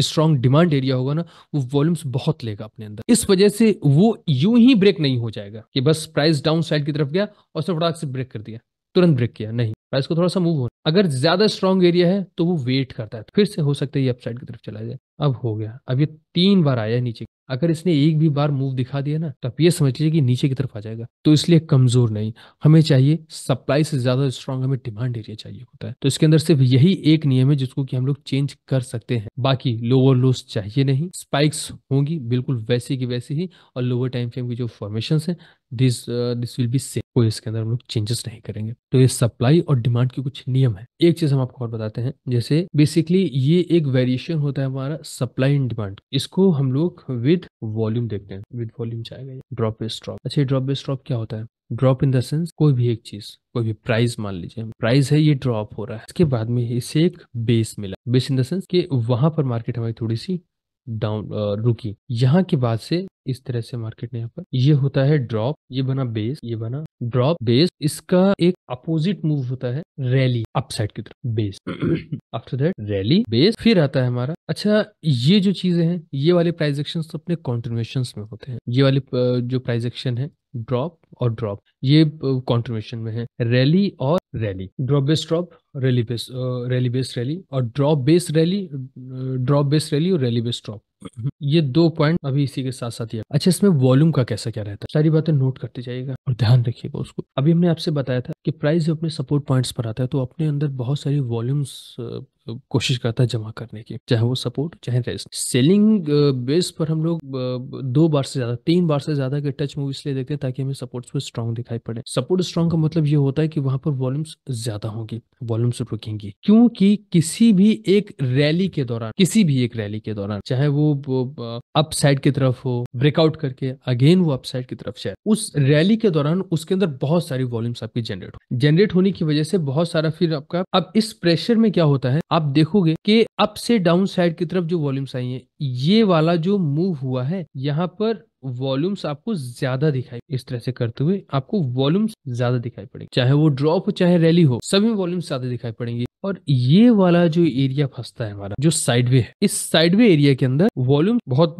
स्ट्रॉन्ग डिमांड एरिया होगा ना वो वॉल्यूम्स बहुत लेगा अपने अंदर इस वजह से वो यूं ही ब्रेक नहीं हो जाएगा कि बस प्राइस डाउन साइड की तरफ गया और उसने फटाक से ब्रेक कर दिया तुरंत ब्रेक किया नहीं प्राइस को थोड़ा सा मूव होना अगर ज्यादा स्ट्रॉन्ग एरिया है तो वो वेट करता है तो फिर से हो सकता है ये अपसाइड की तरफ चला जाए अब हो गया अब ये तीन बार आया नीचे अगर इसने एक भी बार मूव दिखा दिया ना तो आप ये समझ लीजिए कि नीचे की तरफ आ जाएगा तो इसलिए कमजोर नहीं हमें चाहिए सप्लाई से ज्यादा स्ट्रांग हमें डिमांड एरिया चाहिए होता है तो इसके अंदर सिर्फ यही एक नियम है जिसको कि हम लोग चेंज कर सकते हैं बाकी लोअर लोस चाहिए नहीं स्पाइक्स होंगी बिल्कुल वैसे की वैसी ही और लोअर टाइम फ्रेम की जो फॉर्मेशन है this this will be same कोई इसके अंदर हम लोग चेंजेस नहीं करेंगे तो ये सप्लाई और डिमांड के कुछ नियम है एक चीज हम आपको और बताते हैं जैसे बेसिकली ये एक वेरिएशन होता है हमारा सप्लाई एंड डिमांड इसको हम लोग विद वॉल्यूम देखते हैं विद वॉल्यूम जाएगा ड्रॉप बेस ड्रॉप अच्छा ड्रॉप बेस ड्रॉप क्या होता है ड्रॉप इन द सेंस कोई भी एक चीज कोई भी प्राइस मान लीजिए प्राइस है ये ड्रॉप हो रहा है इसके बाद में इसे एक बेस मिला बेस इन द सेंस कि वहां पर मार्केट हमारी थोड़ी सी डाउन रुकी यहाँ के बाद से इस तरह से मार्केट ने यहाँ पर ये होता है ड्रॉप ये बना बेस ये बना ड्रॉप बेस इसका एक अपोजिट मूव होता है रैली अपसाइड की तरफ base after that rally base फिर आता है हमारा अच्छा ये जो चीजें हैं ये वाले प्राइज एक्शन तो अपने कॉन्टिन्यूएशन में होते हैं ये वाले जो प्राइज एक्शन है ड्रॉप और ड्रॉप ये कॉन्ट्रीब्यूशन में है रैली और rally drop best drop rally base rally best rally और drop base rally drop base rally और रैली बेस ड्रॉप ये दो पॉइंट अभी इसी के साथ साथ ही अच्छा इसमें वॉल्यूम का कैसा क्या रहता है सारी बातें नोट करते जाइएगा और ध्यान रखिएगा उसको अभी हमने आपसे बताया था कि प्राइस जो अपने सपोर्ट पॉइंट्स पर आता है तो अपने अंदर बहुत सारी वॉल्यूम्स कोशिश करता है जमा करने की चाहे वो सपोर्ट चाहे रेस्ट सेलिंग बेस पर हम लोग दो बार से ज्यादा तीन बार से ज्यादा के टच मूव इसलिए देखते हैं ताकि हमें सपोर्ट्स पर स्ट्रांग दिखाई पड़े सपोर्ट स्ट्रांग का मतलब ये होता है कि वहां पर वॉल्यूम्स ज्यादा होंगी वॉल्यूम्स रुकेंगी क्योंकि किसी भी एक रैली के दौरान किसी भी एक रैली के दौरान चाहे वो अप साइड की तरफ हो ब्रेकआउट करके अगेन वो अप साइड की तरफ जाए उस रैली के दौरान उसके अंदर बहुत सारी वॉल्यूम्स आपकी जनरेट हो जनरेट होने की वजह से बहुत सारा फिर आपका अब इस प्रेशर में क्या होता है आप देखोगे कि अप से डाउन साइड की तरफ जो वॉल्यूम्स आई हैं ये वाला जो मूव हुआ है यहाँ पर वॉल्यूम्स आपको ज्यादा दिखाई इस तरह से करते हुए आपको वॉल्यूम्स ज्यादा दिखाई पड़ेगी चाहे वो ड्रॉप हो चाहे रैली हो सभी वॉल्यूम्स ज्यादा दिखाई पड़ेंगे और ये वाला जो एरिया फंसता है हमारा जो साइडवे है इस साइडवे एरिया के अंदर वॉल्यूम बहुत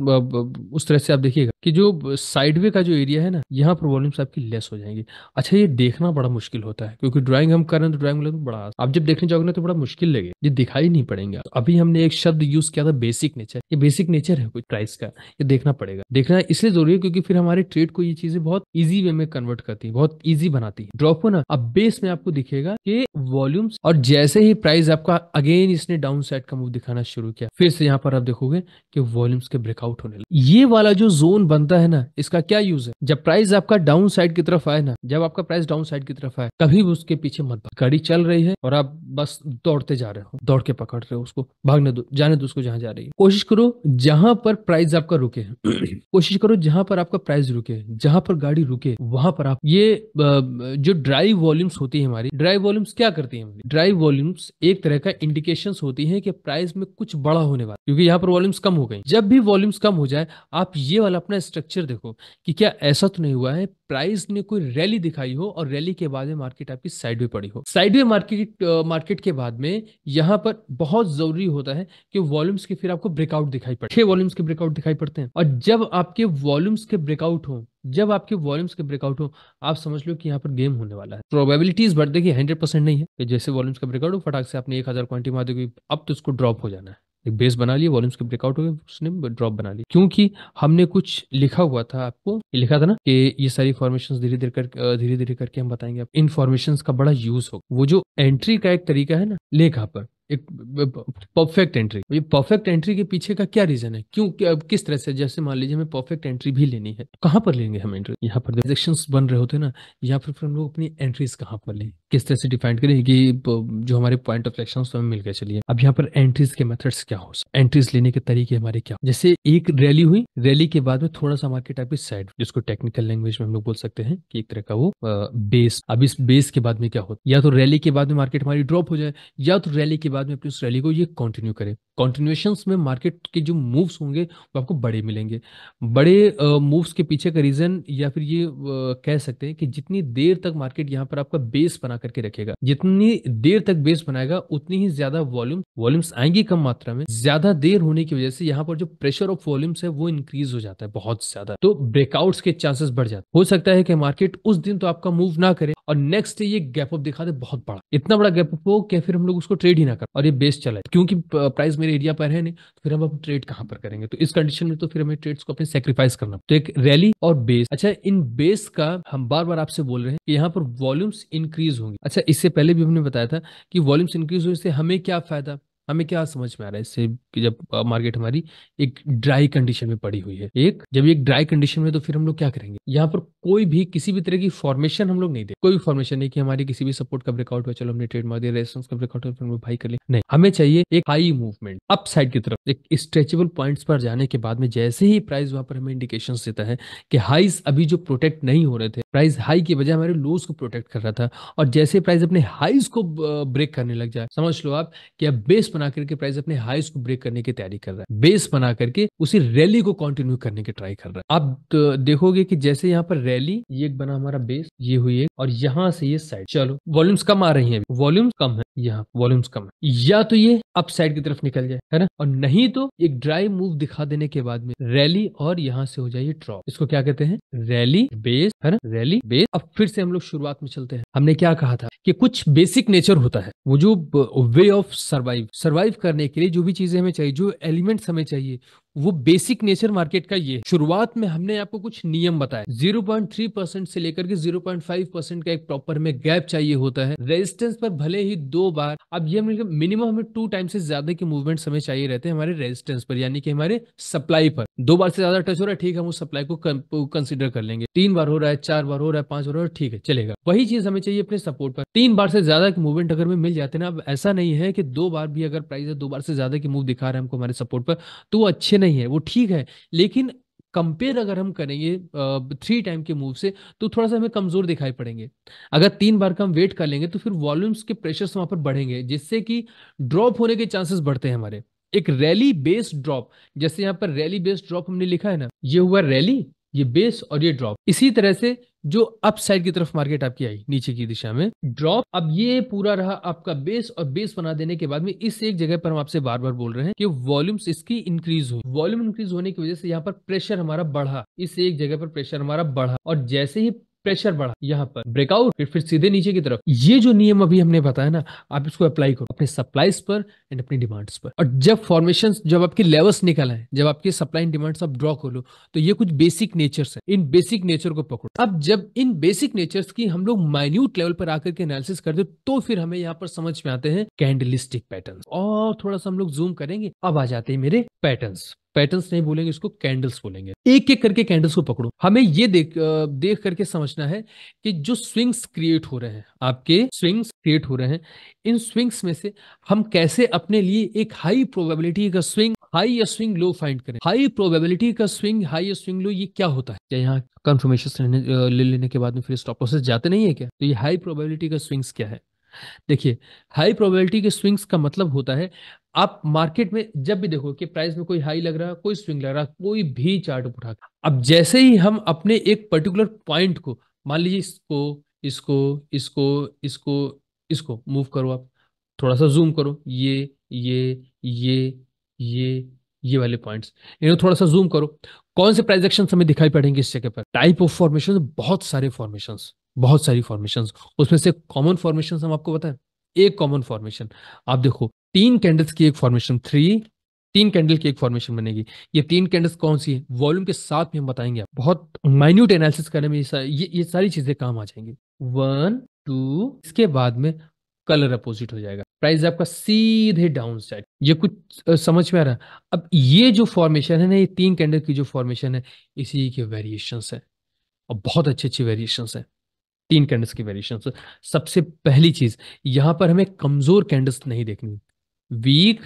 उस तरह से आप देखिएगा कि जो साइडवे का जो एरिया है ना यहाँ पर वॉल्यूम्स आपकी लेस हो जाएंगे अच्छा ये देखना बड़ा मुश्किल होता है क्योंकि ड्राइंग हम कर रहे हैं तो ड्राइंग तो बड़ा आप जब देखने जाओगे ना तो बड़ा मुश्किल लगे ये दिखाई नहीं पड़ेंगे तो अभी हमने एक शब्द यूज किया था बेसिक नेचर ये बेसिक नेचर है कुछ प्राइस का ये देखना पड़ेगा देखना इसलिए जरूरी है क्योंकि फिर हमारे ट्रेड को ये चीजें बहुत ईजी वे में कन्वर्ट करती है बहुत ईजी बनाती है ड्रॉप को ना अब बेस में आपको दिखेगा कि वॉल्यूम्स और जैसे ही ये प्राइस आपका अगेन इसने डाउन साइड का मूव दिखाना शुरू किया फिर से यहाँ पर आप देखोगे कि वॉल्यूम्स के ब्रेकआउट होने लगे ये वाला जो जोन बनता है ना इसका क्या यूज है जब प्राइस आपका डाउन साइड की तरफ आए ना जब आपका प्राइस डाउन साइड की तरफ आए कभी भी उसके पीछे मत गाड़ी चल रही है और आप बस दौड़ते जा रहे हो दौड़ के पकड़ रहे हो उसको भागने दो जाने दो उसको जहां जा रही है कोशिश करो जहां पर प्राइस आपका रुके कोशिश करो जहां पर आपका प्राइस रुके जहां पर गाड़ी रुके वहां पर आप ये जो ड्राइव वॉल्यूम्स होती है हमारी ड्राइव वॉल्यूम्स क्या करती है ड्राइव वॉल्यूम्स वॉल्यूम्स एक तरह का इंडिकेशन होती है कि प्राइस में कुछ बड़ा होने वाला क्योंकि यहाँ पर वॉल्यूम्स कम हो गए जब भी वॉल्यूम्स कम हो जाए आप ये वाला अपना स्ट्रक्चर देखो कि क्या ऐसा तो नहीं हुआ है प्राइस ने कोई रैली दिखाई हो और रैली के बाद में मार्केट आपकी साइडवे पड़ी हो साइडवे मार्केट मार्केट के बाद में यहाँ पर बहुत जरूरी होता है कि वॉल्यूम्स के फिर आपको ब्रेकआउट दिखाई पड़े छह वॉल्यूम्स के ब्रेकआउट दिखाई पड़ते हैं और जब आपके वॉल्यूम्स के ब्रेकआउट हो जब आपके वॉल्यूम्स के ब्रेकआउट हो आप समझ लो कि यहाँ पर गेम होने वाला है प्रोबेबिलिटीज बढ़ देखिए हंड्रेड परसेंट नहीं है कि जैसे वॉल्यूम्स का ब्रेकआउट हो फटाक से आपने एक हजार क्वांटिटी मार दी अब तो उसको ड्रॉप हो जाना है एक बेस बना लिया वॉल्यूम्स के ब्रेकआउट हो गए उसने ड्रॉप बना ली क्योंकि हमने कुछ लिखा हुआ था आपको लिखा था ना कि ये सारी फॉर्मेशन धीरे धीरे कर धीरे धीरे करके हम बताएंगे इन फॉर्मेशन का बड़ा यूज होगा वो जो एंट्री का एक तरीका है ना लेखा पर एक परफेक्ट एंट्री ये परफेक्ट एंट्री के पीछे का क्या रीजन है क्यों कि अब किस तरह से जैसे मान लीजिए हमें परफेक्ट एंट्री भी लेनी है तो कहाँ पर लेंगे हम एंट्री यहाँ पर ट्रांजेक्शन बन रहे होते हैं ना पर फिर हम लोग अपनी एंट्रीज कहाँ पर लेंगे किस तरह से डिफाइन करें कि जो हमारे पॉइंट ऑफ सेक्शन उसमें मिल गए चलिए अब यहाँ पर एंट्रीज के मेथड्स क्या हो एंट्रीज लेने के तरीके हमारे क्या जैसे एक रैली हुई रैली के बाद में थोड़ा सा मार्केट टाइप साइड जिसको टेक्निकल लैंग्वेज में हम लोग बोल सकते हैं कि एक तरह का वो बेस अब इस बेस के बाद में क्या हो या तो रैली के बाद में मार्केट हमारी ड्रॉप हो जाए या तो रैली के बाद में अपनी उस रैली को ये कंटिन्यू करें कॉन्टिन्यूशन में मार्केट के जो मूव्स होंगे वो आपको बड़े मिलेंगे बड़े मूव्स के पीछे का रीजन या फिर ये कह सकते हैं कि जितनी देर तक मार्केट यहाँ पर आपका बेस बना करके रखेगा जितनी देर तक बेस बनाएगा उतनी ही ज्यादा वॉल्यूम वॉल्यूम्स आएंगी कम मात्रा में ज्यादा देर होने की वजह से यहाँ पर जो प्रेशर ऑफ वॉल्यूम्स है वो इंक्रीज हो जाता है बहुत ज्यादा तो ब्रेकआउट के चांसेस बढ़ जाते हो सकता है कि मार्केट उस दिन तो आपका मूव ना करे और नेक्स्ट डे ये गैप अप दिखा दे बहुत बड़ा इतना बड़ा गैप अप हो क्या फिर हम लोग उसको ट्रेड ही ना कर और ये बेस चला क्योंकि प्राइस मेरे एरिया पर है नहीं तो फिर हम अब ट्रेड कहां पर करेंगे तो इस कंडीशन में तो फिर हमें ट्रेड्स को अपने सेक्रीफाइस करना तो एक रैली और बेस अच्छा इन बेस का हम बार बार आपसे बोल रहे हैं कि यहाँ पर वॉल्यूम्स इंक्रीज होंगे होंगी अच्छा इससे पहले भी हमने बताया था कि वॉल्यूम्स इंक्रीज होने से हमें क्या फ़ायदा हमें क्या समझ में आ रहा है इससे कि जब मार्केट हमारी एक ड्राई कंडीशन में पड़ी हुई है एक जब एक ड्राई कंडीशन में तो फिर हम लोग क्या करेंगे यहाँ पर कोई भी किसी भी तरह की फॉर्मेशन हम लोग नहीं दे कोई भी फॉर्मेशन नहीं कि हमारी किसी भी सपोर्ट का ब्रेकआउट हुआ चलो हमने ट्रेड मार दिया रेस्टोरेंस का ब्रेकआउट हुआ फिर भाई कर ले नहीं हमें चाहिए एक हाई मूवमेंट अप साइड की तरफ एक स्ट्रेचेबल पॉइंट्स पर जाने के बाद में जैसे ही प्राइस वहां पर हमें इंडिकेशन देता है कि हाईस अभी जो प्रोटेक्ट नहीं हो रहे थे प्राइस हाई की बजाय हमारे लोज को प्रोटेक्ट कर रहा था और जैसे प्राइस अपने हाईस को ब्रेक करने लग जाए समझ लो आप कि अब बेस बना करके प्राइस अपने हाइस को ब्रेक करने की तैयारी कर रहा है बेस बना करके उसी रैली को कंटिन्यू करने की ट्राई कर रहा है आप तो देखोगे कि जैसे यहाँ पर रैली ये बना हमारा बेस ये हुई है और यहाँ से ये साइड चलो वॉल्यूम्स कम आ रही है वॉल्यूम्स कम है यहाँ वॉल्यूम्स कम है या तो ये अप साइड की तरफ निकल जाए है ना और नहीं तो एक ड्राई मूव दिखा देने के बाद में रैली और यहाँ से हो जाए ट्रॉप इसको क्या कहते हैं रैली बेस है ना रैली बेस अब फिर से हम लोग शुरुआत में चलते हैं हमने क्या कहा था कि कुछ बेसिक नेचर होता है वो जो वे ऑफ सर्वाइव सर्वाइव करने के लिए जो भी चीज़ें हमें चाहिए जो एलिमेंट्स हमें चाहिए वो बेसिक नेचर मार्केट का ये शुरुआत में हमने आपको कुछ नियम बताया 0.3 परसेंट से लेकर के 0.5 परसेंट का एक प्रॉपर में गैप चाहिए होता है रेजिस्टेंस पर भले ही दो बार अब ये मिनिमम हमें टू टाइम से ज्यादा के मूवमेंट हमें चाहिए रहते हैं हमारे रेजिस्टेंस पर यानी कि हमारे सप्लाई पर दो बार से ज्यादा टच हो रहा है ठीक है हम उस सप्लाई को कंसिडर कर लेंगे तीन बार हो रहा है चार बार हो रहा है पांच बार हो रहा है ठीक है चलेगा वही चीज हमें चाहिए अपने सपोर्ट पर तीन बार से ज्यादा के मूवमेंट अगर हमें मिल जाते हैं अब ऐसा नहीं है कि दो बार भी अगर प्राइस दो बार से ज्यादा की मूव दिखा रहे हैं हमको हमारे सपोर्ट पर तो अच्छे नहीं है वो ठीक है लेकिन कंपेयर अगर हम करेंगे थ्री टाइम के मूव से तो थोड़ा सा हमें कमजोर दिखाई पड़ेंगे अगर तीन बार का हम वेट कर लेंगे तो फिर वॉल्यूम्स के प्रेशर्स वहां पर बढ़ेंगे जिससे कि ड्रॉप होने के चांसेस बढ़ते हैं हमारे एक रैली बेस्ड ड्रॉप जैसे यहाँ पर रैली बेस्ड ड्रॉप हमने लिखा है ना ये हुआ रैली ये बेस और ये ड्रॉप इसी तरह से जो अप साइड की तरफ मार्केट आपकी आई नीचे की दिशा में ड्रॉप अब ये पूरा रहा आपका बेस और बेस बना देने के बाद में इस एक जगह पर हम आपसे बार बार बोल रहे हैं कि वॉल्यूम्स इसकी इंक्रीज हुई वॉल्यूम इंक्रीज होने की वजह से यहाँ पर प्रेशर हमारा बढ़ा इस एक जगह पर प्रेशर हमारा बढ़ा और जैसे ही प्रेशर बढ़ा यहाँ पर ब्रेकआउट फिर फिर सीधे नीचे की तरफ ये जो नियम अभी हमने बताया ना आप इसको अप्लाई करो अपने सप्लाईज पर एंड अपनी डिमांड्स पर और जब फॉर्मेशन जब आपके लेवल्स निकल आए जब आपके सप्लाई एंड डिमांड्स आप ड्रॉ खोलो तो ये कुछ बेसिक नेचर है इन बेसिक नेचर को पकड़ो अब जब इन बेसिक नेचर की हम लोग माइन्यूट लेवल पर आकर के एनालिसिस कर दे तो फिर हमें यहाँ पर समझ में आते हैं कैंडलिस्टिक पैटर्न और थोड़ा सा हम लोग जूम करेंगे अब आ जाते हैं मेरे पैटर्न पैटर्न्स नहीं बोलेंगे इसको कैंडल्स बोलेंगे एक एक करके कैंडल्स को पकड़ो हमें ये देख देख करके समझना है कि जो स्विंग्स क्रिएट हो रहे हैं आपके स्विंग्स क्रिएट हो रहे हैं इन स्विंग्स में से हम कैसे अपने लिए एक हाई प्रोबेबिलिटी का स्विंग हाई या स्विंग लो फाइंड करें हाई प्रोबेबिलिटी का स्विंग हाई या स्विंग लो ये क्या होता है क्या यहाँ कंफर्मेशन ले लेने के बाद में फिर स्टॉप प्रोसेस जाते नहीं है क्या तो ये हाई प्रोबेबिलिटी का स्विंग्स क्या है देखिए हाई प्रोबेबिलिटी के स्विंग्स का मतलब होता है आप मार्केट में जब भी देखो कि प्राइस में कोई हाई लग रहा है कोई स्विंग लग रहा है कोई भी चार्ट उठा अब जैसे ही हम अपने एक पर्टिकुलर पॉइंट को मान लीजिए इसको इसको इसको इसको इसको मूव करो आप थोड़ा सा जूम करो ये ये ये ये ये वाले पॉइंट्स इन्हें थोड़ा सा जूम करो कौन से प्राइजेक्शन हमें दिखाई पड़ेंगे इस जगह पर टाइप ऑफ फॉर्मेशन बहुत सारे फॉर्मेशन बहुत सारी फॉर्मेशन उसमें से कॉमन फॉर्मेशन हम आपको बताएं एक कॉमन फॉर्मेशन आप देखो तीन कैंडल्स की एक फॉर्मेशन थ्री तीन कैंडल की एक फॉर्मेशन बनेगी ये तीन कैंडल्स कौन सी है वॉल्यूम के साथ में हम बताएंगे बहुत माइन्यूट एनालिसिस करने में ये ये, सारी चीजें काम आ जाएंगी वन टू इसके बाद में कलर अपोजिट हो जाएगा प्राइस आपका सीधे डाउन साइड ये कुछ समझ में आ रहा है अब ये जो फॉर्मेशन है ना ये तीन कैंडल की जो फॉर्मेशन है इसी के वेरिएशन है और बहुत अच्छे अच्छे वेरिएशन है तीन कैंडल्स की वेरिएशन सबसे पहली चीज यहां पर हमें कमजोर कैंडल्स नहीं देखनी वीक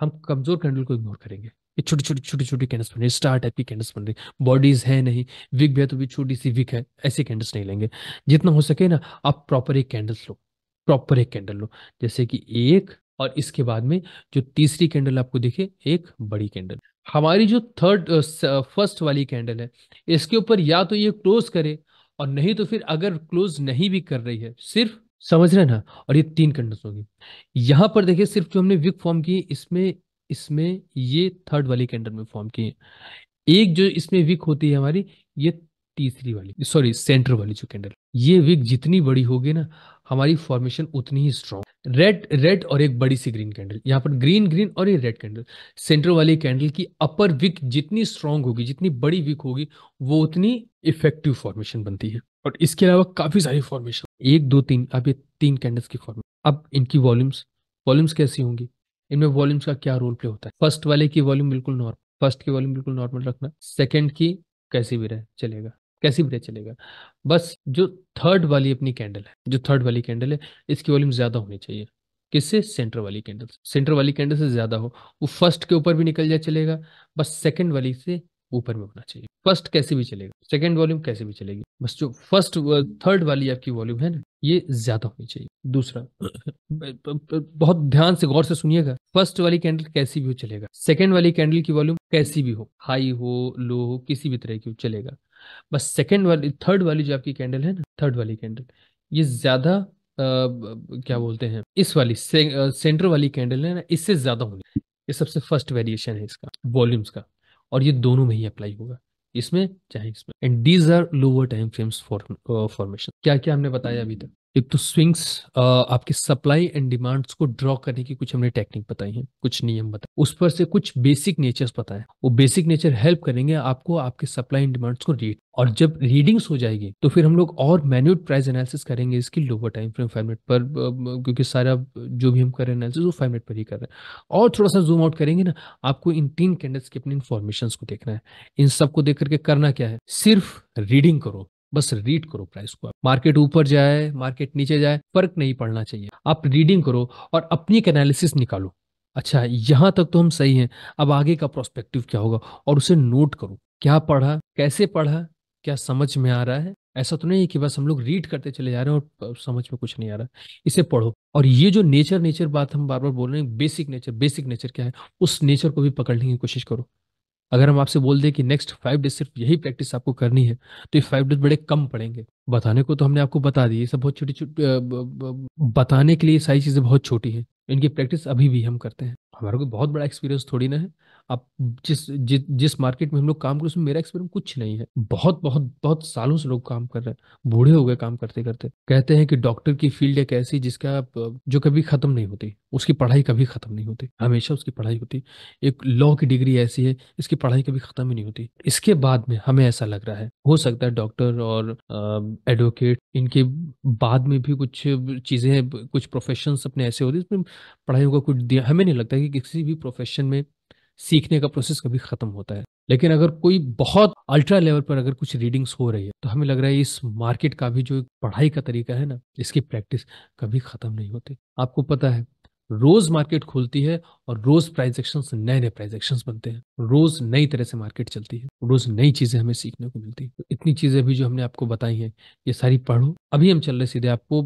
हम कमजोर कैंडल को इग्नोर करेंगे ये छोटी छोटी छोटी छोटी कैंडल्स बन रही स्टार टाइप की कैंडल्स बन रही बॉडीज है नहीं वीक भी है तो भी छोटी सी वीक है ऐसे कैंडल्स नहीं लेंगे जितना हो सके ना आप प्रॉपर एक कैंडल्स लो प्रॉपर एक कैंडल लो जैसे कि एक और इसके बाद में जो तीसरी कैंडल आपको दिखे एक बड़ी कैंडल हमारी जो थर्ड फर्स्ट वाली कैंडल है इसके ऊपर या तो ये क्लोज करे और नहीं तो फिर अगर क्लोज नहीं भी कर रही है सिर्फ समझ रहे ना और ये तीन कंडीशन होगी यहां पर देखिए सिर्फ जो हमने विक फॉर्म की इसमें इसमें ये थर्ड वाली कैंडल में फॉर्म की है एक जो इसमें विक होती है हमारी ये तीसरी वाली सॉरी सेंटर वाली जो कैंडल ये विक जितनी बड़ी होगी ना हमारी फॉर्मेशन उतनी ही स्ट्रॉन्ग रेड रेड और एक बड़ी सी ग्रीन कैंडल यहाँ पर ग्रीन ग्रीन और ये रेड कैंडल सेंटर वाली कैंडल की अपर विक जितनी स्ट्रांग होगी जितनी बड़ी विक होगी वो उतनी इफेक्टिव फॉर्मेशन बनती है और इसके अलावा काफी सारी फॉर्मेशन एक दो तीन अब ये तीन कैंडल्स की फॉर्मेशन अब इनकी वॉल्यूम्स वॉल्यूम्स कैसी होंगी इनमें वॉल्यूम्स का क्या रोल प्ले होता है फर्स्ट वाले की वॉल्यूम बिल्कुल नॉर्मल फर्स्ट की वॉल्यूम बिल्कुल नॉर्मल रखना सेकेंड की कैसी भी रहे चलेगा कैसी भी चलेगा बस जो थर्ड वाली अपनी कैंडल है जो थर्ड वाली कैंडल है इसकी वॉल्यूम ज़्यादा होनी चाहिए किससे सेंटर वाली कैंडल सेंटर वाली कैंडल से ज़्यादा हो वो फर्स्ट के ऊपर भी निकल जाए चलेगा बस सेकेंड वाली से ऊपर में होना चाहिए फर्स्ट कैसे भी चलेगा सेकेंड वॉल्यूम कैसे भी चलेगी बस जो फर्स्ट थर्ड वाली आपकी वॉल्यूम है ना ये ज्यादा होनी चाहिए दूसरा बहुत ध्यान से गौर से सुनिएगा फर्स्ट वाली कैंडल कैसी भी हो चलेगा सेकेंड वाली कैंडल की वॉल्यूम कैसी भी हो हाई हो लो हो किसी भी तरह की हो चलेगा बस सेकेंड वाली थर्ड वाली जो आपकी कैंडल है ना थर्ड वाली कैंडल ये ज्यादा क्या हम्म। बोलते हैं इस वाली से, आ, सेंटर वाली कैंडल है ना इससे ज्यादा होगी ये सबसे फर्स्ट वेरिएशन है इसका वॉल्यूम्स का और ये दोनों में ही अप्लाई होगा इसमें चाहे इसमें and these are lower time frames formation क्या क्या हमने बताया अभी तक एक तो स्विंग्स आपके सप्लाई एंड डिमांड्स को ड्रॉ करने की कुछ हमने टेक्निक बताई है कुछ नियम बताए उस पर से कुछ बेसिक नेचर्स बताए वो बेसिक नेचर हेल्प करेंगे आपको आपके सप्लाई एंड डिमांड्स को रीड और जब रीडिंग्स हो जाएगी तो फिर हम लोग और मैन्यूट प्राइस एनालिसिस करेंगे इसकी lower time frame five minute पर क्योंकि सारा जो भी हम कर रहे हैं एनालिसिस वो फाइव मिनट पर ही कर रहे हैं और थोड़ा सा जूम आउट करेंगे ना आपको इन तीन कैंडल्स की अपनी इन्फॉर्मेशन को देखना है इन सबको देख करके करना क्या है सिर्फ रीडिंग करो बस रीड करो प्राइस को मार्केट ऊपर जाए मार्केट नीचे जाए फर्क नहीं पड़ना चाहिए आप रीडिंग करो और अपनी एक एनालिसिस निकालो अच्छा यहाँ तक तो हम सही हैं अब आगे का प्रोस्पेक्टिव क्या होगा और उसे नोट करो क्या पढ़ा कैसे पढ़ा क्या समझ में आ रहा है ऐसा तो नहीं है कि बस हम लोग रीड करते चले जा रहे हैं और समझ में कुछ नहीं आ रहा इसे पढ़ो और ये जो नेचर नेचर बात हम बार बार बोल रहे हैं बेसिक नेचर बेसिक नेचर क्या है उस नेचर को भी पकड़ने की कोशिश करो अगर हम आपसे बोल दें कि नेक्स्ट फाइव डेज सिर्फ यही प्रैक्टिस आपको करनी है तो ये फाइव डेज बड़े कम पड़ेंगे बताने को तो हमने आपको बता दी ये सब बहुत छोटी छोटी बताने के लिए सारी चीज़ें बहुत छोटी हैं इनकी प्रैक्टिस अभी भी हम करते हैं हमारे को बहुत बड़ा एक्सपीरियंस थोड़ी ना है आप जिस जि, जिस मार्केट में हम लोग काम कर उसमें मेरा एक्सपीरियंस कुछ नहीं है बहुत बहुत बहुत सालों से लोग काम कर रहे हैं बूढ़े हो गए काम करते करते कहते हैं कि डॉक्टर की फील्ड एक ऐसी जिसका जो कभी खत्म नहीं होती उसकी पढ़ाई कभी खत्म नहीं होती हमेशा उसकी पढ़ाई होती एक लॉ की डिग्री ऐसी है इसकी पढ़ाई कभी खत्म ही नहीं होती इसके बाद में हमें ऐसा लग रहा है हो सकता है डॉक्टर और एडवोकेट इनके बाद में भी कुछ चीज़ें कुछ प्रोफेशन अपने ऐसे होते जिसमें पढ़ाई का कुछ दिया हमें नहीं लगता कि किसी भी प्रोफेशन में सीखने का प्रोसेस कभी खत्म होता है लेकिन अगर कोई बहुत अल्ट्रा लेवल पर अगर कुछ रीडिंग्स हो रही है तो हमें लग रहा है इस मार्केट का भी जो पढ़ाई का तरीका है ना इसकी प्रैक्टिस कभी खत्म नहीं होती आपको पता है रोज मार्केट खुलती है और रोज प्राइस एक्शन नए नए प्राइस एक्शन बनते हैं रोज नई तरह से मार्केट चलती है रोज नई चीजें हमें सीखने को मिलती है तो इतनी चीजें भी जो हमने आपको बताई हैं ये सारी पढ़ो अभी हम चल रहे सीधे आपको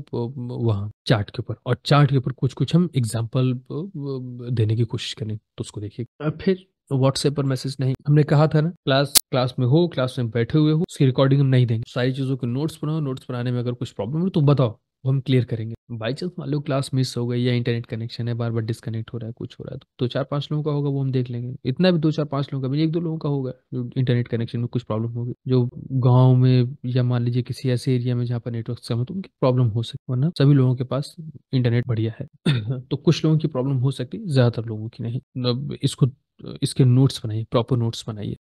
वहाँ चार्ट के ऊपर और चार्ट के ऊपर कुछ कुछ हम एग्जाम्पल देने की कोशिश करें तो उसको देखिए फिर व्हाट्सएप पर मैसेज नहीं हमने कहा था ना क्लास क्लास में हो क्लास में बैठे हुए हो उसकी रिकॉर्डिंग हम नहीं देंगे सारी चीजों के नोट्स बनाओ नोट्स बनाने में अगर कुछ प्रॉब्लम हो तो बताओ वो हम क्लियर करेंगे बाई चांस मान लो क्लास मिस हो गई या इंटरनेट कनेक्शन है बार बार डिस्कनेक्ट हो रहा है कुछ हो रहा है तो दो चार पाँच लोगों का होगा वो हम देख लेंगे इतना भी दो चार पाँच लोगों का भी एक दो लोगों का होगा जो इंटरनेट कनेक्शन में कुछ प्रॉब्लम होगी जो गाँव में या मान लीजिए किसी ऐसे एरिया में जहाँ पर नेटवर्क कम हो तो उनकी प्रॉब्लम हो सकती है वरना सभी लोगों के पास इंटरनेट बढ़िया है तो कुछ लोगों की प्रॉब्लम हो सकती है ज़्यादातर लोगों की नहीं इसको इसके नोट्स बनाइए प्रॉपर नोट्स बनाइए